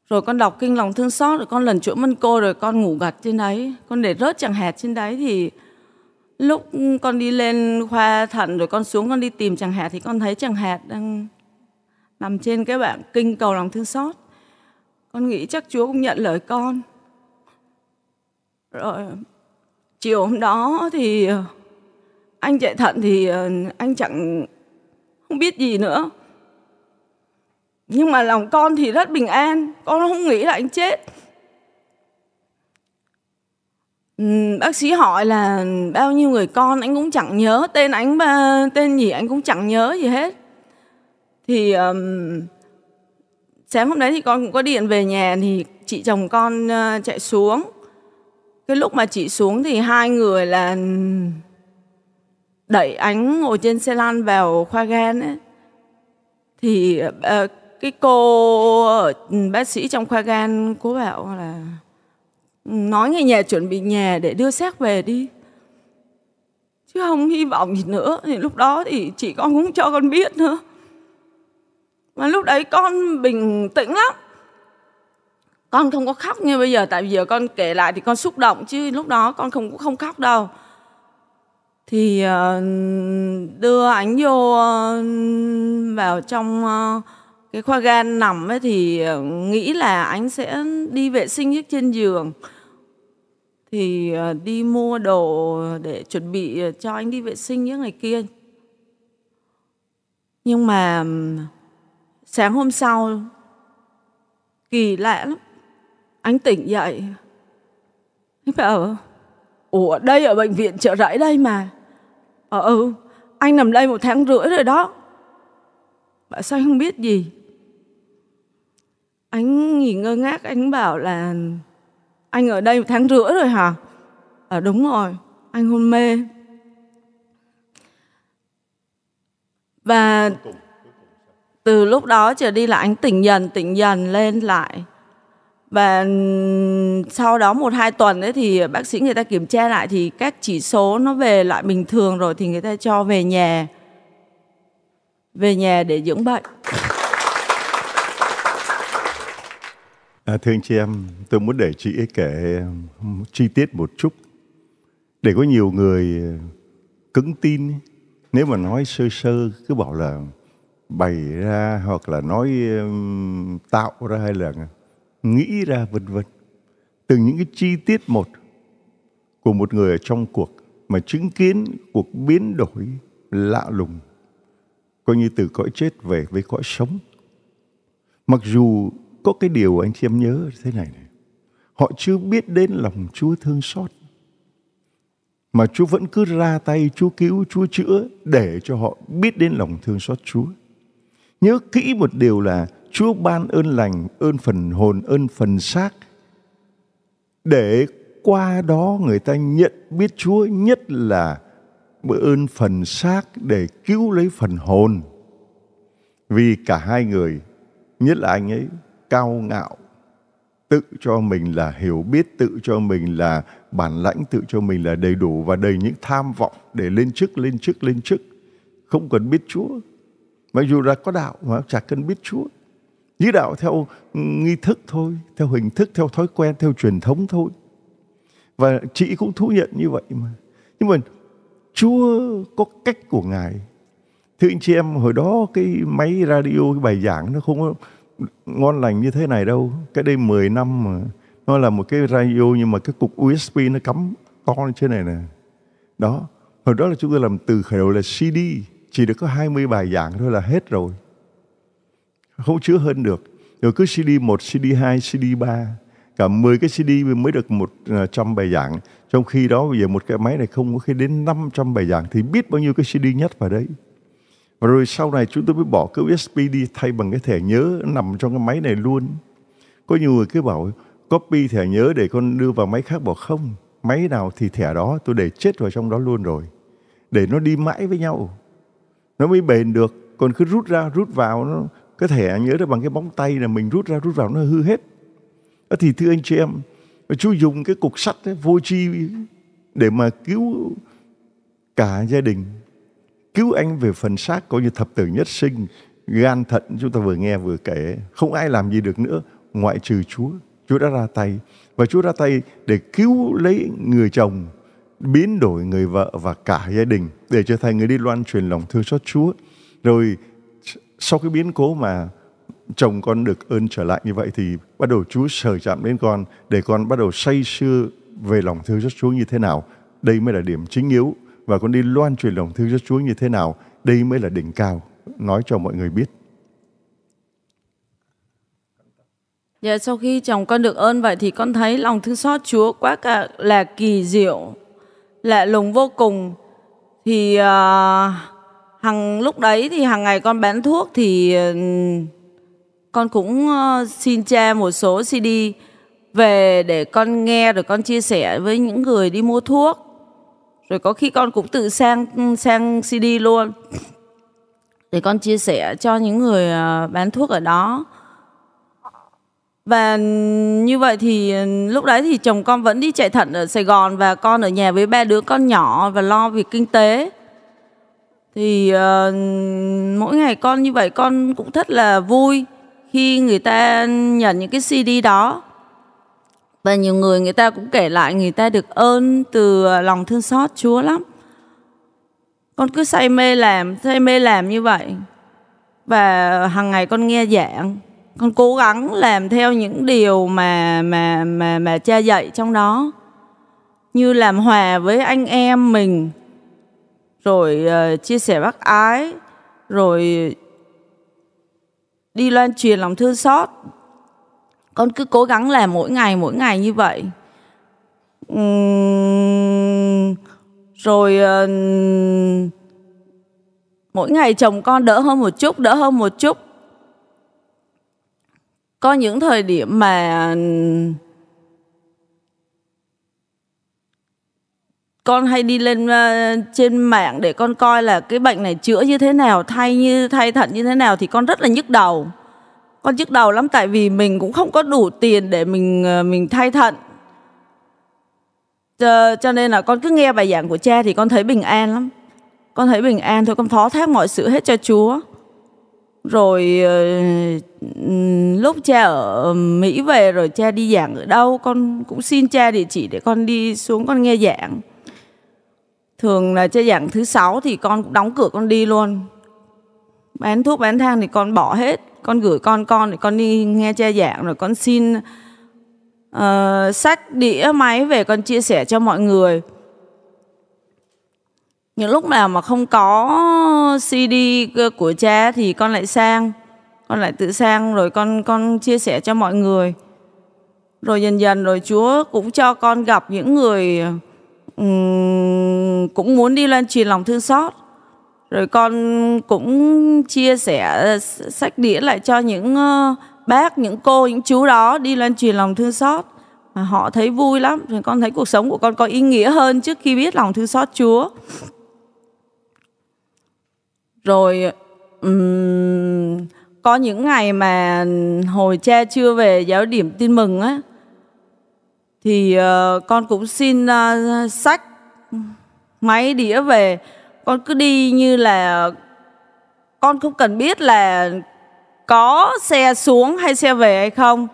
rồi con đọc kinh lòng thương xót rồi con lần chữa mân côi rồi con ngủ gật trên đấy con để rớt chẳng hạt trên đấy thì lúc con đi lên khoa thận rồi con xuống con đi tìm chẳng hạt thì con thấy chẳng hạt đang nằm trên cái bảng kinh cầu lòng thương xót con nghĩ chắc Chúa cũng nhận lời con. Rồi chiều hôm đó thì ờ, anh chạy thận thì ờ, anh chẳng không biết gì nữa. Nhưng mà lòng con thì rất bình an, con không nghĩ là anh chết. Ừ, bác sĩ hỏi là bao nhiêu người con anh cũng chẳng nhớ tên anh tên gì anh cũng chẳng nhớ gì hết thì um, sáng hôm đấy thì con cũng có điện về nhà thì chị chồng con uh, chạy xuống cái lúc mà chị xuống thì hai người là đẩy ánh ngồi trên xe lăn vào khoa gan ấy thì uh, cái cô ừ, bác sĩ trong khoa gan cố bảo là ừ, nói người nhà chuẩn bị nhà để đưa xác về đi chứ không hy vọng gì nữa thì lúc đó thì chị con cũng cho con biết nữa mà lúc đấy con bình tĩnh lắm con không có khóc như bây giờ tại vì giờ con kể lại thì con xúc động chứ lúc đó con không cũng không khóc đâu thì ờ, đưa ảnh vô ờ, vào trong ờ, cái khoa gan nằm ấy thì nghĩ là anh sẽ đi vệ sinh trước trên giường thì đi mua đồ để chuẩn bị cho anh đi vệ sinh những ngày kia nhưng mà Sáng hôm sau, kỳ lạ lắm. Anh tỉnh dậy. Anh bảo, ủa đây ở bệnh viện chợ rẫy đây mà. Ờ ừ, anh nằm đây một tháng rưỡi rồi đó. Bảo sao anh không biết gì. Anh nghỉ ngơ ngác, anh bảo là anh ở đây một tháng rưỡi rồi hả? Ờ đúng rồi, anh hôn mê. Và từ lúc đó trở đi là anh tỉnh dần tỉnh dần lên lại và sau đó một hai tuần ấy thì bác sĩ người ta kiểm tra lại thì các chỉ số nó về lại bình thường rồi thì người ta cho về nhà về nhà để dưỡng bệnh à, thưa anh chị em tôi muốn để chị ấy kể um, chi tiết một chút để có nhiều người uh, cứng tin nếu mà nói sơ sơ cứ bảo là bày ra hoặc là nói tạo ra hay là nghĩ ra vân vân từng những cái chi tiết một của một người ở trong cuộc mà chứng kiến cuộc biến đổi lạ lùng coi như từ cõi chết về với cõi sống mặc dù có cái điều anh chị em nhớ thế này này họ chưa biết đến lòng Chúa thương xót mà Chúa vẫn cứ ra tay Chúa cứu Chúa chữa để cho họ biết đến lòng thương xót Chúa Nhớ kỹ một điều là Chúa ban ơn lành, ơn phần hồn, ơn phần xác để qua đó người ta nhận biết Chúa nhất là bữa ơn phần xác để cứu lấy phần hồn. Vì cả hai người, nhất là anh ấy cao ngạo, tự cho mình là hiểu biết, tự cho mình là bản lãnh, tự cho mình là đầy đủ và đầy những tham vọng để lên chức, lên chức, lên chức, không cần biết Chúa mặc dù là có đạo mà chả cần biết Chúa dưới đạo theo ừ, nghi thức thôi theo hình thức theo thói quen theo truyền thống thôi và chị cũng thú nhận như vậy mà nhưng mà Chúa có cách của Ngài Thưa anh chị em, hồi đó cái máy radio, cái bài giảng nó không có ngon lành như thế này đâu. Cái đây 10 năm mà nó là một cái radio nhưng mà cái cục USB nó cắm to lên trên này nè. Đó, hồi đó là chúng tôi làm từ khởi đầu là CD chỉ được có 20 bài giảng thôi là hết rồi không chứa hơn được rồi cứ CD 1, CD 2, CD 3 cả 10 cái CD mới được 100 à, bài giảng trong khi đó bây giờ một cái máy này không có khi đến 500 bài giảng thì biết bao nhiêu cái CD nhất vào đấy và rồi sau này chúng tôi mới bỏ cái USB đi thay bằng cái thẻ nhớ nằm trong cái máy này luôn có nhiều người cứ bảo copy thẻ nhớ để con đưa vào máy khác bỏ không máy nào thì thẻ đó tôi để chết vào trong đó luôn rồi để nó đi mãi với nhau nó mới bền được còn cứ rút ra rút vào nó cái thẻ nhớ được bằng cái bóng tay là mình rút ra rút vào nó hư hết đó ờ, thì thưa anh chị em chú dùng cái cục sắt ấy, vô chi để mà cứu cả gia đình cứu anh về phần xác coi như thập tử nhất sinh gan thận chúng ta vừa nghe vừa kể không ai làm gì được nữa ngoại trừ chúa chúa đã ra tay và chúa ra tay để cứu lấy người chồng biến đổi người vợ và cả gia đình để trở thành người đi loan truyền lòng thương xót Chúa. Rồi sau cái biến cố mà chồng con được ơn trở lại như vậy thì bắt đầu Chúa sờ chạm đến con để con bắt đầu say sưa về lòng thương xót Chúa như thế nào. Đây mới là điểm chính yếu và con đi loan truyền lòng thương xót Chúa như thế nào. Đây mới là đỉnh cao nói cho mọi người biết. Dạ, sau khi chồng con được ơn vậy thì con thấy lòng thương xót Chúa quá cả là kỳ diệu lạ lùng vô cùng thì uh, hằng lúc đấy thì hàng ngày con bán thuốc thì uh, con cũng uh, xin cha một số CD về để con nghe rồi con chia sẻ với những người đi mua thuốc rồi có khi con cũng tự sang sang CD luôn để con chia sẻ cho những người à, bán thuốc ở đó và như vậy thì ừ, lúc đấy thì chồng con vẫn đi chạy thận ở Sài Gòn và con ở nhà với ba đứa con nhỏ và lo việc kinh tế thì uh, mỗi ngày con như vậy con cũng rất là vui khi người ta nhận những cái CD đó và nhiều người người ta cũng kể lại người ta được ơn từ ờ, lòng thương xót Chúa lắm con cứ say mê làm say mê làm như vậy và hàng ngày con nghe giảng con cố gắng làm theo những điều mà mà mà mà cha dạy trong đó như làm hòa với anh em mình rồi uh, chia sẻ bác ái rồi đi loan truyền lòng thương xót con cứ cố gắng làm mỗi ngày mỗi ngày như vậy uhm, rồi uh, mỗi ngày chồng con đỡ hơn một chút đỡ hơn một chút có những thời điểm mà con hay đi lên ờ, trên mạng để con coi là cái bệnh này chữa như thế nào thay như thay thận như thế nào thì con rất là nhức đầu con nhức đầu lắm tại vì mình cũng không có đủ tiền để mình ờ, mình thay thận cho, cho nên là con cứ nghe bài giảng của cha thì con thấy bình an lắm con thấy bình an thôi con phó thác mọi sự hết cho chúa rồi ờ, lúc cha ở ờ, Mỹ về rồi cha đi giảng ở đâu con cũng xin cha địa chỉ để con đi xuống con nghe giảng thường là cha giảng thứ sáu thì con cũng đóng cửa con đi luôn bán thuốc bán thang thì con bỏ hết con gửi con con thì con đi nghe cha giảng rồi con xin uh, sách đĩa máy về con chia sẻ cho mọi người những lúc nào mà không có CD của cha thì con lại sang con lại tự sang rồi con con chia sẻ cho mọi người rồi dần dần rồi Chúa cũng cho con gặp những người um, cũng muốn đi lên truyền lòng thương xót rồi con cũng chia sẻ sách đĩa lại cho những uh, bác những cô những chú đó đi lên truyền lòng thương xót mà họ thấy vui lắm rồi con thấy cuộc sống của con có ý nghĩa hơn trước khi biết lòng thương xót Chúa rồi um, có những ngày mà hồi cha chưa về giáo điểm tin mừng á thì uh, con cũng xin uh, sách máy đĩa về con cứ đi như là con không cần biết là có xe xuống hay xe về hay không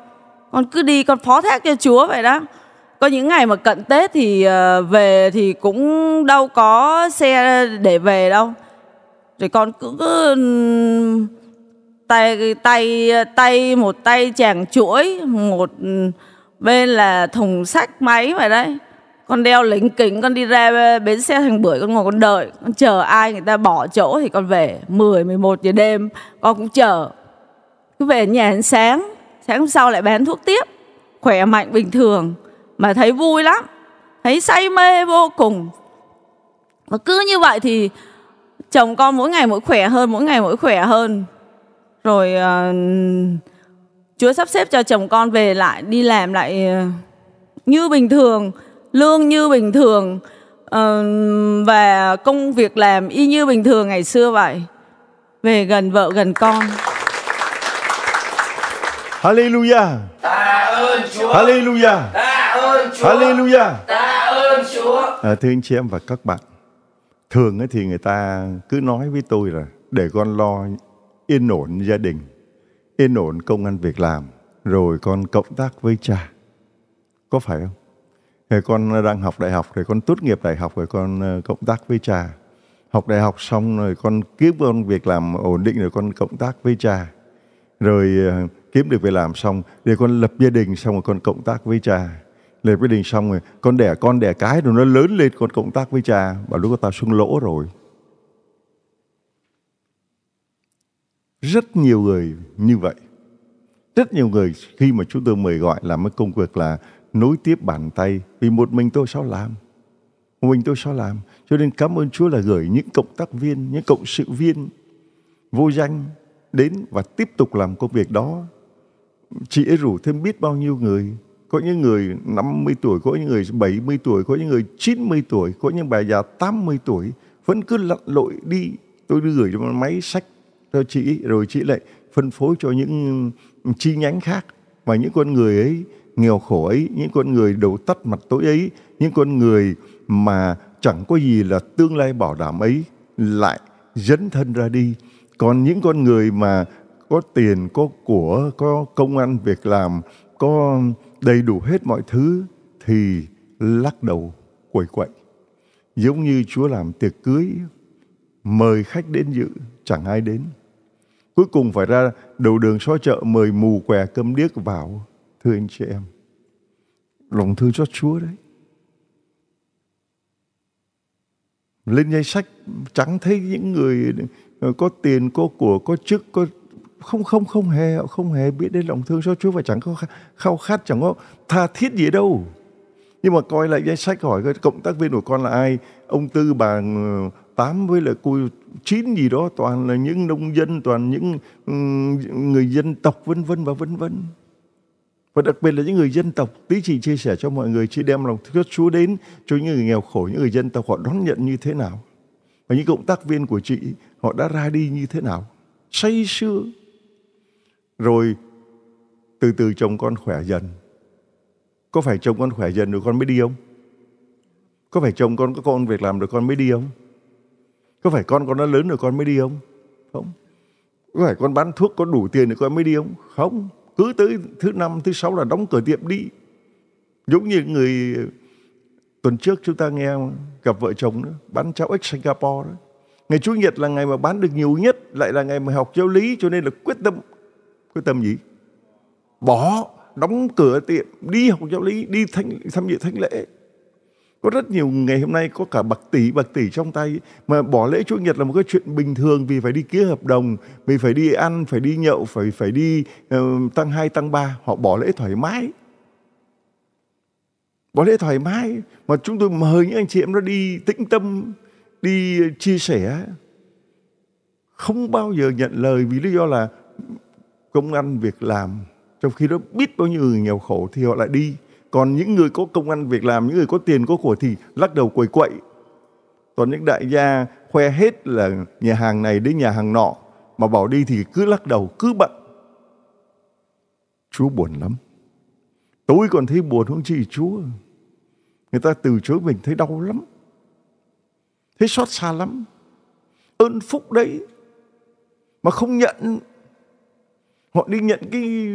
con cứ đi con phó thác cho chúa vậy đó có những ngày mà cận tết thì uh, về thì cũng đâu có xe để về đâu rồi con cứ, cứ tay tay tay một tay chàng chuỗi một bên là thùng sách máy vậy đấy con đeo lính kính con đi ra bến xe thành bưởi con ngồi con đợi con chờ ai người ta bỏ chỗ thì con về 10 11 giờ đêm con cũng chờ cứ về nhà đến sáng sáng hôm sau lại bán thuốc tiếp khỏe mạnh bình thường mà thấy vui lắm thấy say mê vô cùng mà cứ như vậy thì chồng con mỗi ngày mỗi khỏe hơn mỗi ngày mỗi khỏe hơn rồi uh, chúa sắp xếp cho chồng con về lại đi làm lại ờ, như bình thường lương như bình thường uh, và công việc làm y như bình thường ngày xưa vậy về gần vợ gần con Hallelujah. Ta Hallelujah. Ta ơn Chúa. Hallelujah. Ta ơn Chúa. À, thưa anh chị em và các bạn, thường thì người ta cứ nói với tôi là để con lo yên ổn gia đình yên ổn công an việc làm rồi con cộng tác với cha có phải không thì con đang học đại học rồi con tốt nghiệp đại học rồi con ờ, cộng tác với cha học đại học xong rồi con kiếm công việc làm ổn định rồi con cộng tác với cha rồi ờ, kiếm được việc làm xong để con lập gia đình xong rồi con cộng tác với cha lên cái đình xong rồi con đẻ con đẻ cái rồi nó lớn lên con cộng tác với cha bảo lúc đó tao xuống lỗ rồi rất nhiều người như vậy rất nhiều người khi mà chúng tôi mời gọi làm cái công việc là nối tiếp bàn tay vì một mình tôi sao làm một mình tôi sao làm cho nên cảm ơn Chúa là gửi những cộng tác viên những cộng sự viên vô danh đến và tiếp tục làm công việc đó chị ấy rủ thêm biết bao nhiêu người có những người 50 tuổi, có những người 70 tuổi, có những người 90 tuổi, có những bà già 80 tuổi vẫn cứ lặn lội đi. Tôi đưa gửi cho máy sách cho chị rồi chị lại phân phối cho những chi nhánh khác và những con người ấy nghèo khổ ấy, những con người đầu tắt mặt tối ấy, những con người mà chẳng có gì là tương lai bảo đảm ấy lại dấn thân ra đi. Còn những con người mà có tiền, có của, có công ăn việc làm, có đầy đủ hết mọi thứ thì lắc đầu quẩy quậy. Giống như Chúa làm tiệc cưới, mời khách đến dự, chẳng ai đến. Cuối cùng phải ra đầu đường xó chợ mời mù què cơm điếc vào. Thưa anh chị em, lòng thương cho Chúa đấy. Lên danh sách chẳng thấy những người có tiền, có của, có chức, có không không không hề họ không hề biết đến lòng thương xót Chúa và chẳng có khao khát chẳng có tha thiết gì đâu nhưng mà coi lại danh sách hỏi cộng tác viên của con là ai ông tư bà ờ, tám với là cô chín gì đó toàn là những nông dân toàn những người dân tộc vân vân và vân vân và đặc biệt là những người dân tộc tí chị chia sẻ cho mọi người chị đem lòng thương Chúa đến cho những người nghèo khổ những người dân tộc họ đón nhận như thế nào và những cộng tác viên của chị họ đã ra đi như thế nào say sưa rồi từ từ chồng con khỏe dần. Có phải chồng con khỏe dần rồi con mới đi không? Có phải chồng con có con việc làm rồi con mới đi không? Có phải con con nó lớn rồi con mới đi không? Không. Có phải con bán thuốc có đủ tiền rồi con mới đi không? Không. Cứ tới thứ năm, thứ sáu là đóng cửa tiệm đi. Giống như người tuần trước chúng ta nghe gặp vợ chồng đó, bán cháo ếch Singapore đó. Ngày Chủ nhật là ngày mà bán được nhiều nhất, lại là ngày mà học giáo lý cho nên là quyết tâm quyết tâm gì bỏ đóng cửa tiệm đi học giáo lý đi thánh, tham dự thánh lễ có rất nhiều ngày hôm nay có cả bạc tỷ bạc tỷ trong tay mà bỏ lễ chủ nhật là một cái chuyện bình thường vì phải đi ký hợp đồng vì phải đi ăn phải đi nhậu phải phải đi uh, tăng hai tăng ba họ bỏ lễ thoải mái bỏ lễ thoải mái mà chúng tôi mời những anh chị em nó đi tĩnh tâm đi chia sẻ không bao giờ nhận lời vì lý do là công ăn việc làm trong khi đó biết bao nhiêu người nghèo khổ thì họ lại đi còn những người có công ăn việc làm những người có tiền có của thì lắc đầu quầy quậy còn những đại gia khoe hết là nhà hàng này đến nhà hàng nọ mà bảo đi thì cứ lắc đầu cứ bận chúa buồn lắm tôi còn thấy buồn không chỉ chúa người ta từ chối mình thấy đau lắm thấy xót xa lắm ơn phúc đấy mà không nhận họ đi nhận cái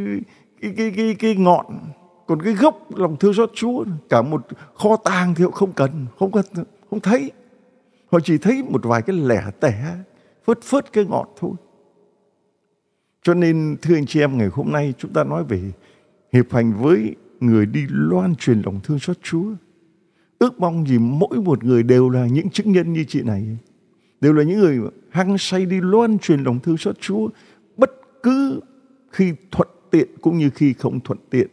cái cái cái, cái ngọn còn cái gốc lòng thương xót Chúa cả một kho tàng thì họ không cần không cần không thấy họ chỉ thấy một vài cái lẻ tẻ phớt phớt cái ngọn thôi cho nên thưa anh chị em ngày hôm nay chúng ta nói về hiệp hành với người đi loan truyền lòng thương xót Chúa ước mong gì mỗi một người đều là những chứng nhân như chị này đều là những người hăng say đi loan truyền lòng thương xót Chúa bất cứ khi thuận tiện cũng như khi không thuận tiện.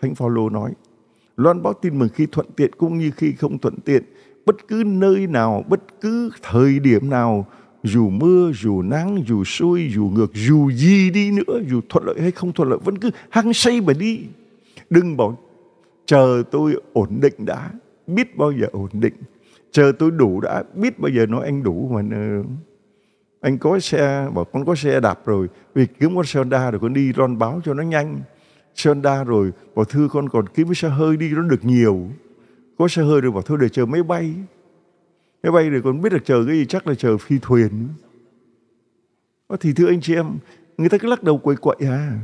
Thánh Phaolô nói, loan báo tin mừng khi thuận tiện cũng như khi không thuận tiện. Bất cứ nơi nào, bất cứ thời điểm nào, dù mưa, dù nắng, dù xuôi, dù ngược, dù gì đi nữa, dù thuận lợi hay không thuận lợi, vẫn cứ hăng say mà đi. Đừng bảo chờ tôi ổn định đã, biết bao giờ ổn định. Chờ tôi đủ đã, biết bao giờ nói anh đủ mà. Ờ anh có xe bảo con có xe đạp rồi vì kiếm con xe honda rồi con đi loan báo cho nó nhanh xe honda rồi bảo thư con còn kiếm cái xe hơi đi nó được nhiều có xe hơi rồi bảo thôi để chờ máy bay máy bay rồi con biết được chờ cái gì chắc là chờ phi thuyền thì thưa anh chị em người ta cứ lắc đầu quậy quậy à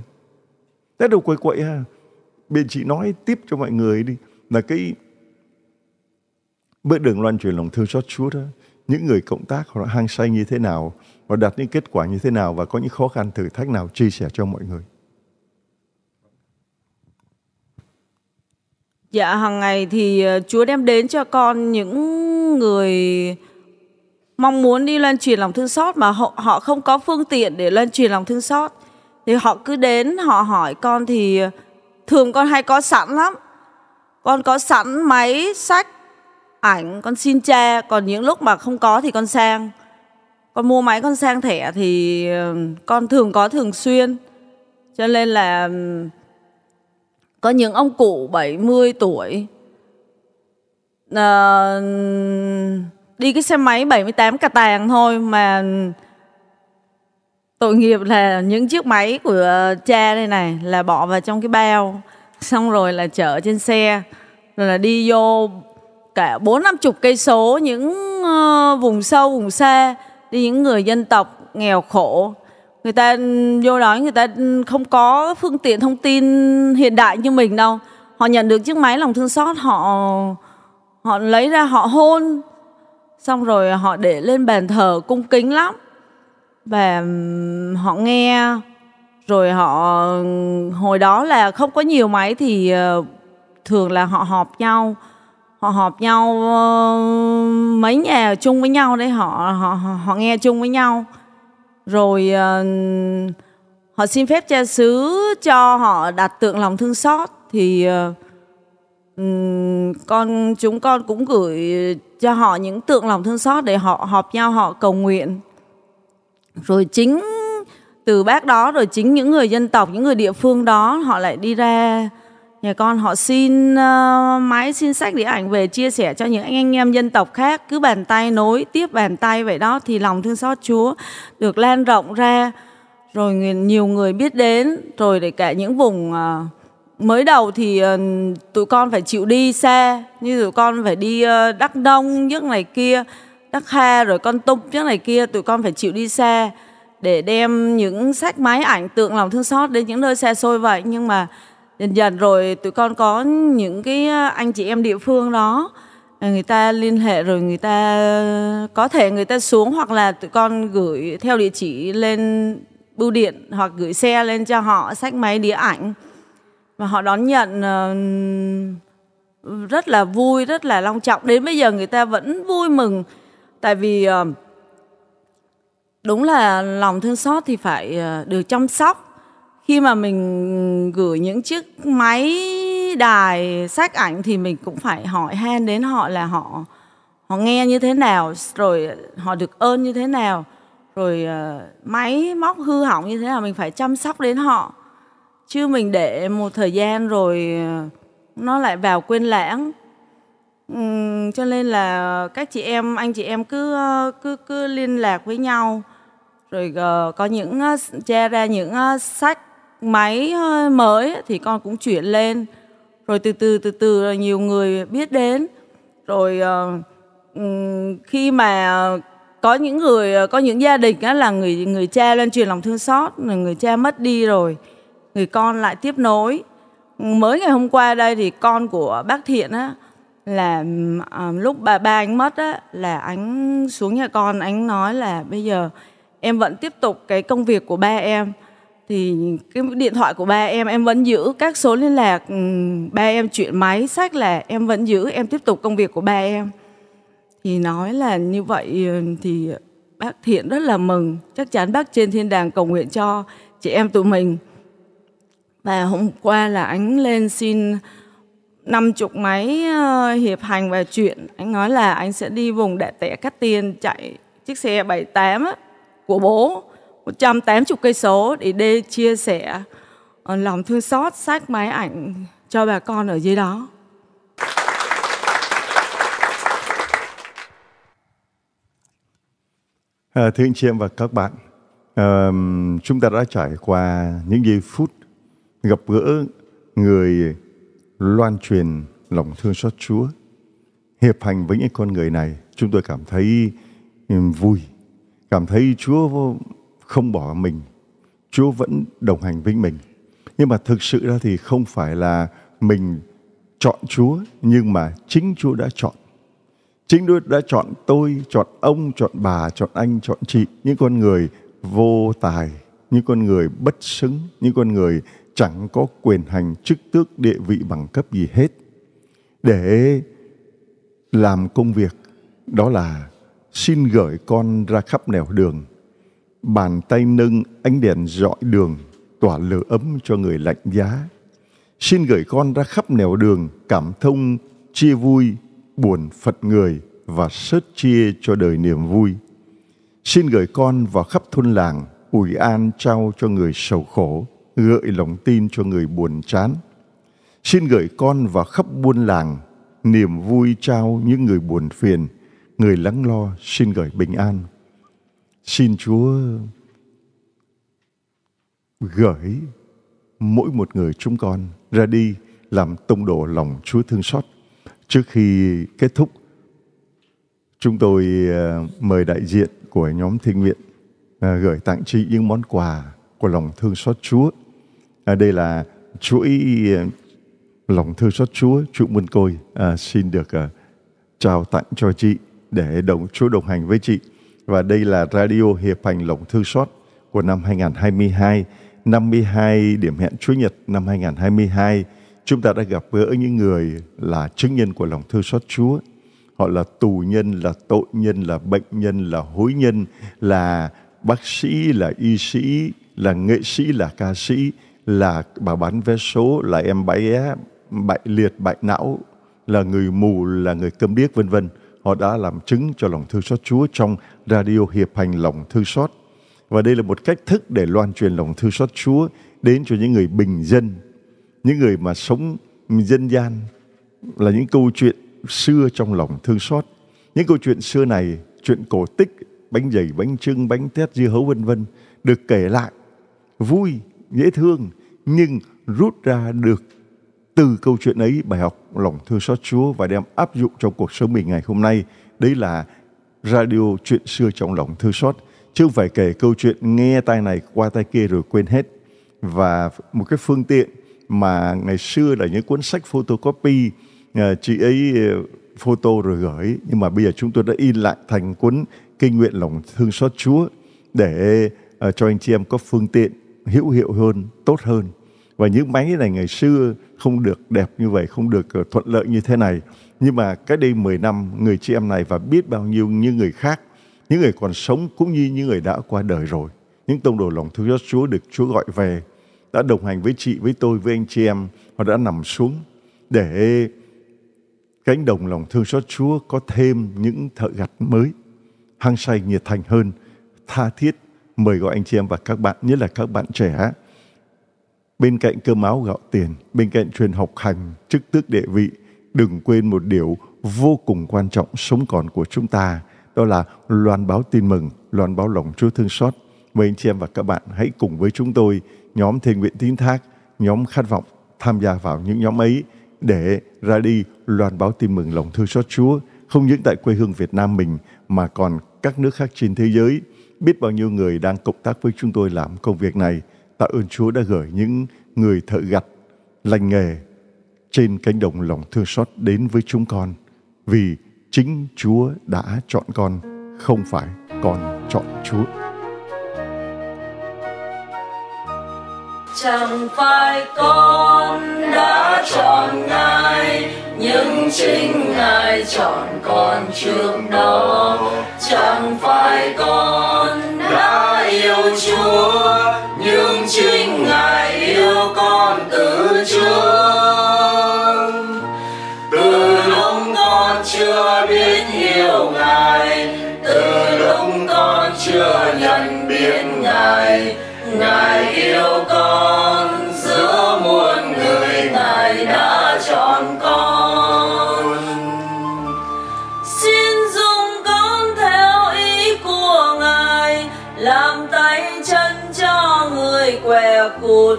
lắc đầu quậy quậy à bên chị nói tiếp cho mọi người đi là cái bước đường loan truyền lòng thương xót Chúa đó những người cộng tác họ hăng say như thế nào và đạt những kết quả như thế nào và có những khó khăn thử thách nào chia sẻ cho mọi người. Dạ, hàng ngày thì ờ, Chúa đem đến cho con những người mong muốn đi lan truyền lòng thương xót mà họ, họ không có phương tiện để lan truyền lòng thương xót. Thì họ cứ đến, họ hỏi con thì ờ, thường con hay có sẵn lắm. Con có sẵn máy, sách, ảnh, con xin cha. Còn những lúc mà không có thì con sang con mua máy con sang thẻ thì ờ, con thường có thường xuyên cho nên là có những ông cụ 70 tuổi à, đi cái xe máy 78 cà tàng thôi mà tội nghiệp là những chiếc máy của cha đây này là bỏ vào trong cái bao xong rồi là chở trên xe rồi là đi vô cả bốn năm chục cây số những ờ, vùng sâu vùng xa đi những người dân tộc nghèo khổ người ta vô đó người ta không có phương tiện thông tin hiện đại như mình đâu họ nhận được chiếc máy lòng thương xót họ họ lấy ra họ hôn xong rồi họ để lên bàn thờ cung kính lắm và họ nghe rồi họ hồi đó là không có nhiều máy thì ờ, thường là họ họp nhau họ họp nhau ờ, mấy nhà chung với nhau đấy họ họ họ nghe chung với nhau rồi ờ, họ xin phép cha xứ cho họ đặt tượng lòng thương xót thì ờ, con chúng con cũng gửi cho họ những tượng lòng thương xót để họ họp nhau họ cầu nguyện rồi chính từ bác đó rồi chính những người dân tộc những người địa phương đó họ lại đi ra nhà con họ xin uh, ờ, máy xin sách đĩa ảnh về chia sẻ cho những anh, anh em dân tộc khác cứ bàn tay nối tiếp bàn tay vậy đó thì lòng thương xót Chúa được lan rộng ra rồi nhiều người biết đến rồi để cả những vùng uh, mới đầu thì uh, tụi con phải chịu đi xa như tụi con phải đi uh, đắk nông những này kia đắk kha rồi con tung những này kia tụi con phải chịu đi xa để đem những sách máy ảnh tượng lòng thương xót đến những nơi xa xôi vậy nhưng mà dần dạ, dần dạ, rồi tụi con có những cái anh chị em địa phương đó à, người ta liên hệ rồi người ta có thể người ta xuống hoặc là tụi con gửi theo địa chỉ lên bưu điện hoặc gửi xe lên cho họ sách máy đĩa ảnh và họ đón nhận ờ, rất là vui rất là long trọng đến bây giờ người ta vẫn vui mừng tại vì ờ, đúng là lòng thương xót thì phải ờ, được chăm sóc khi mà mình gửi những chiếc máy đài sách ảnh thì mình cũng phải hỏi han đến họ là họ họ nghe như thế nào rồi họ được ơn như thế nào rồi uh, máy móc hư hỏng như thế nào mình phải chăm sóc đến họ chứ mình để một thời gian rồi uh, nó lại vào quên lãng uhm, cho nên là các chị em anh chị em cứ ờ, cứ cứ liên lạc với nhau rồi uh, có những uh, che ra những uh, sách máy ờ, mới thì con cũng chuyển lên rồi từ từ từ từ nhiều người biết đến rồi ờ, khi mà có những người ờ, có những gia đình á là người người cha lên truyền lòng thương xót người cha mất đi rồi người con lại tiếp nối mới ngày hôm qua đây thì con của bác thiện á là uh, lúc bà ba anh mất á là anh xuống nhà con anh nói là bây giờ em vẫn tiếp tục cái công việc của ba em thì cái điện thoại của ba em em vẫn giữ các số liên lạc ừ, ba em chuyện máy sách là em vẫn giữ em tiếp tục công việc của ba em thì nói là như vậy ừ, thì bác thiện rất là mừng chắc chắn bác trên thiên đàng cầu nguyện cho chị em tụi mình và hôm qua là anh lên xin năm chục máy ờ, hiệp hành và chuyện anh nói là anh sẽ đi vùng đạ tẻ cắt tiền chạy chiếc xe 78 tám của bố 180 cây số để đi chia sẻ ờ, lòng thương xót sách máy ảnh cho bà con ở dưới đó. À, thưa anh chị em và các bạn, à, chúng ta đã trải qua những giây phút gặp gỡ người loan truyền lòng thương xót Chúa. Hiệp hành với những con người này, chúng tôi cảm thấy vui, cảm thấy Chúa không bỏ mình Chúa vẫn đồng hành với mình nhưng mà thực sự ra thì không phải là mình chọn Chúa nhưng mà chính Chúa đã chọn chính Chúa đã chọn tôi chọn ông chọn bà chọn anh chọn chị những con người vô tài những con người bất xứng những con người chẳng có quyền hành chức tước địa vị bằng cấp gì hết để làm công việc đó là xin gửi con ra khắp nẻo đường Bàn tay nâng ánh đèn dọi đường Tỏa lửa ấm cho người lạnh giá Xin gửi con ra khắp nẻo đường Cảm thông, chia vui, buồn phật người Và sớt chia cho đời niềm vui Xin gửi con vào khắp thôn làng Ủi an trao cho người sầu khổ Gợi lòng tin cho người buồn chán Xin gửi con vào khắp buôn làng Niềm vui trao những người buồn phiền Người lắng lo xin gửi bình an Xin Chúa gửi mỗi một người chúng con ra đi làm tông đồ lòng Chúa thương xót. Trước khi kết thúc, chúng tôi ờ, mời đại diện của nhóm thiện nguyện ờ, gửi tặng chị những món quà của lòng thương xót Chúa. À, đây là chuỗi ờ, lòng thương xót Chúa, trụ Mân Côi à, xin được à, trao tặng cho chị để đồng Chúa đồng hành với chị và đây là Radio Hiệp Hành Lộc Thư Sót của năm 2022, 52 điểm hẹn Chúa nhật năm 2022. Chúng ta đã gặp gỡ những người là chứng nhân của lòng thương xót Chúa. Họ là tù nhân, là tội nhân, là bệnh nhân, là hối nhân, là bác sĩ, là y sĩ, là nghệ sĩ, là ca sĩ, là bà bán vé số, là em bé bại liệt, bại não, là người mù, là người câm điếc vân vân Họ đã làm chứng cho lòng thương xót Chúa trong radio hiệp hành lòng thương xót. Và đây là một cách thức để loan truyền lòng thương xót Chúa đến cho những người bình dân, những người mà sống dân gian là những câu chuyện xưa trong lòng thương xót. Những câu chuyện xưa này, chuyện cổ tích, bánh dày, bánh trưng, bánh tét, dưa hấu vân vân được kể lại vui, dễ thương nhưng rút ra được từ câu chuyện ấy bài học lòng thương xót Chúa và đem áp dụng trong cuộc sống mình ngày hôm nay. Đấy là radio chuyện xưa trong lòng thương xót. Chứ không phải kể câu chuyện nghe tai này qua tai kia rồi quên hết. Và một cái phương tiện mà ngày xưa là những cuốn sách photocopy à, chị ấy à, photo rồi gửi nhưng mà bây giờ chúng tôi đã in lại thành cuốn kinh nguyện lòng thương xót Chúa để à, cho anh chị em có phương tiện hữu hiệu hơn, tốt hơn và những máy này ngày xưa không được đẹp như vậy không được ờ, thuận lợi như thế này nhưng mà cách đây 10 năm người chị em này và biết bao nhiêu như người khác những người còn sống cũng như những người đã qua đời rồi những tông đồ lòng thương xót Chúa được Chúa gọi về đã đồng hành với chị với tôi với anh chị em họ đã nằm xuống để cánh đồng lòng thương xót Chúa có thêm những thợ gặt mới hăng say nhiệt thành hơn tha thiết mời gọi anh chị em và các bạn nhất là các bạn trẻ Bên cạnh cơm áo gạo tiền, bên cạnh truyền học hành, chức tước địa vị, đừng quên một điều vô cùng quan trọng sống còn của chúng ta, đó là loan báo tin mừng, loan báo lòng Chúa thương xót. Mời anh chị em và các bạn hãy cùng với chúng tôi, nhóm thiền Nguyện Tín Thác, nhóm Khát Vọng tham gia vào những nhóm ấy để ra đi loan báo tin mừng lòng thương xót Chúa, không những tại quê hương Việt Nam mình mà còn các nước khác trên thế giới. Biết bao nhiêu người đang cộng tác với chúng tôi làm công việc này – tạ ơn Chúa đã gửi những người thợ gặt, lành nghề trên cánh đồng lòng thương xót đến với chúng con vì chính Chúa đã chọn con, không phải con chọn Chúa. Chẳng phải con đã chọn Ngài, nhưng chính Ngài chọn con trước đó. Chẳng phải con đã yêu Chúa, nhưng chính ngài yêu con từ trước từ lúc con chưa biết yêu ngài từ lúc con chưa nhận biết ngài ngài yêu con giữa muôn người ngài đã chọn con một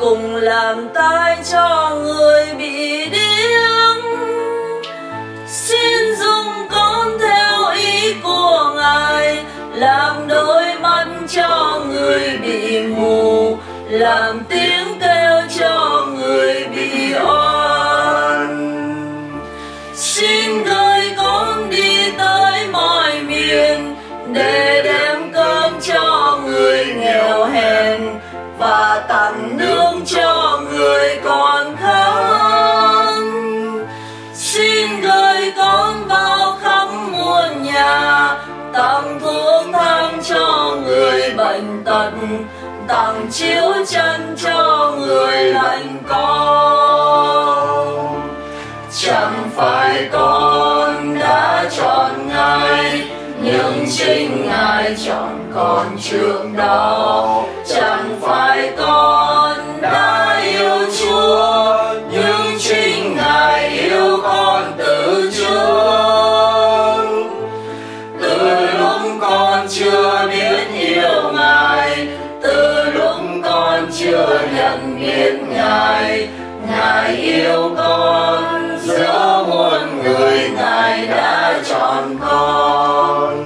cùng làm tai cho người bị điếc xin dùng con theo ý của ngài làm đôi mắt cho người bị mù làm tiếng kêu cho người bị oan xin gửi con đi tới mọi miền để tặng nương cho người còn khăn xin gửi con vào khắp muôn nhà tặng thuốc thang cho người bệnh tật tặng chiếu chân cho người lạnh con chẳng phải con đã chọn ngay nhưng chính ngài chẳng còn trước đó chẳng phải con đã yêu chúa nhưng chính ngài yêu con từ trước từ lúc con chưa biết yêu ngài từ lúc con chưa nhận biết ngài ngài yêu con giữa muôn ơi ngài đã chọn con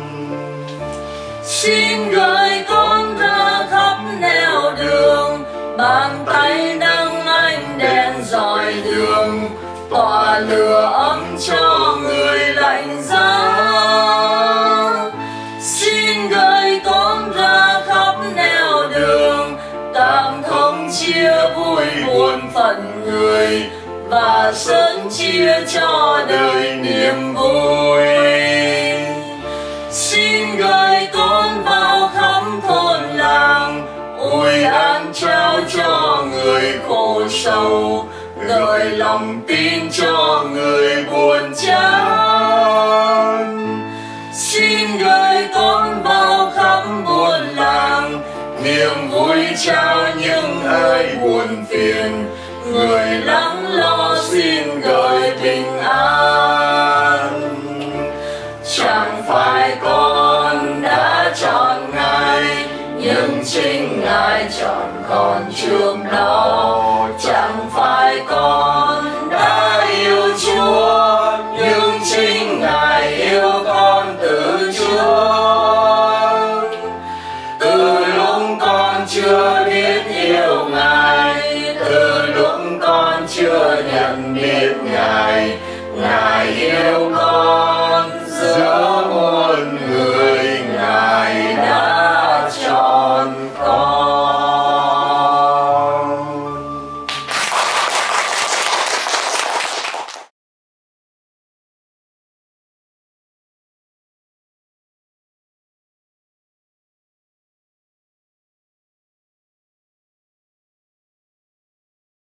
xin gửi con ra khắp nẻo đường bàn tay nâng anh đèn dọi đường tỏa lửa ấm cho người lạnh giá xin gửi con ra khắp nẻo đường tạm thông chia vui buồn phận người và sớm chia cho đời niềm vui xin gửi con vào khắp thôn làng ôi an trao cho người khổ sầu gửi lòng tin cho người buồn chán xin gửi con vào khắp buồn làng niềm vui trao những ai buồn phiền người lắng lo xin gửi bình an chẳng phải con đã chọn ngài nhưng chính ngài chọn con trước đó chẳng phải con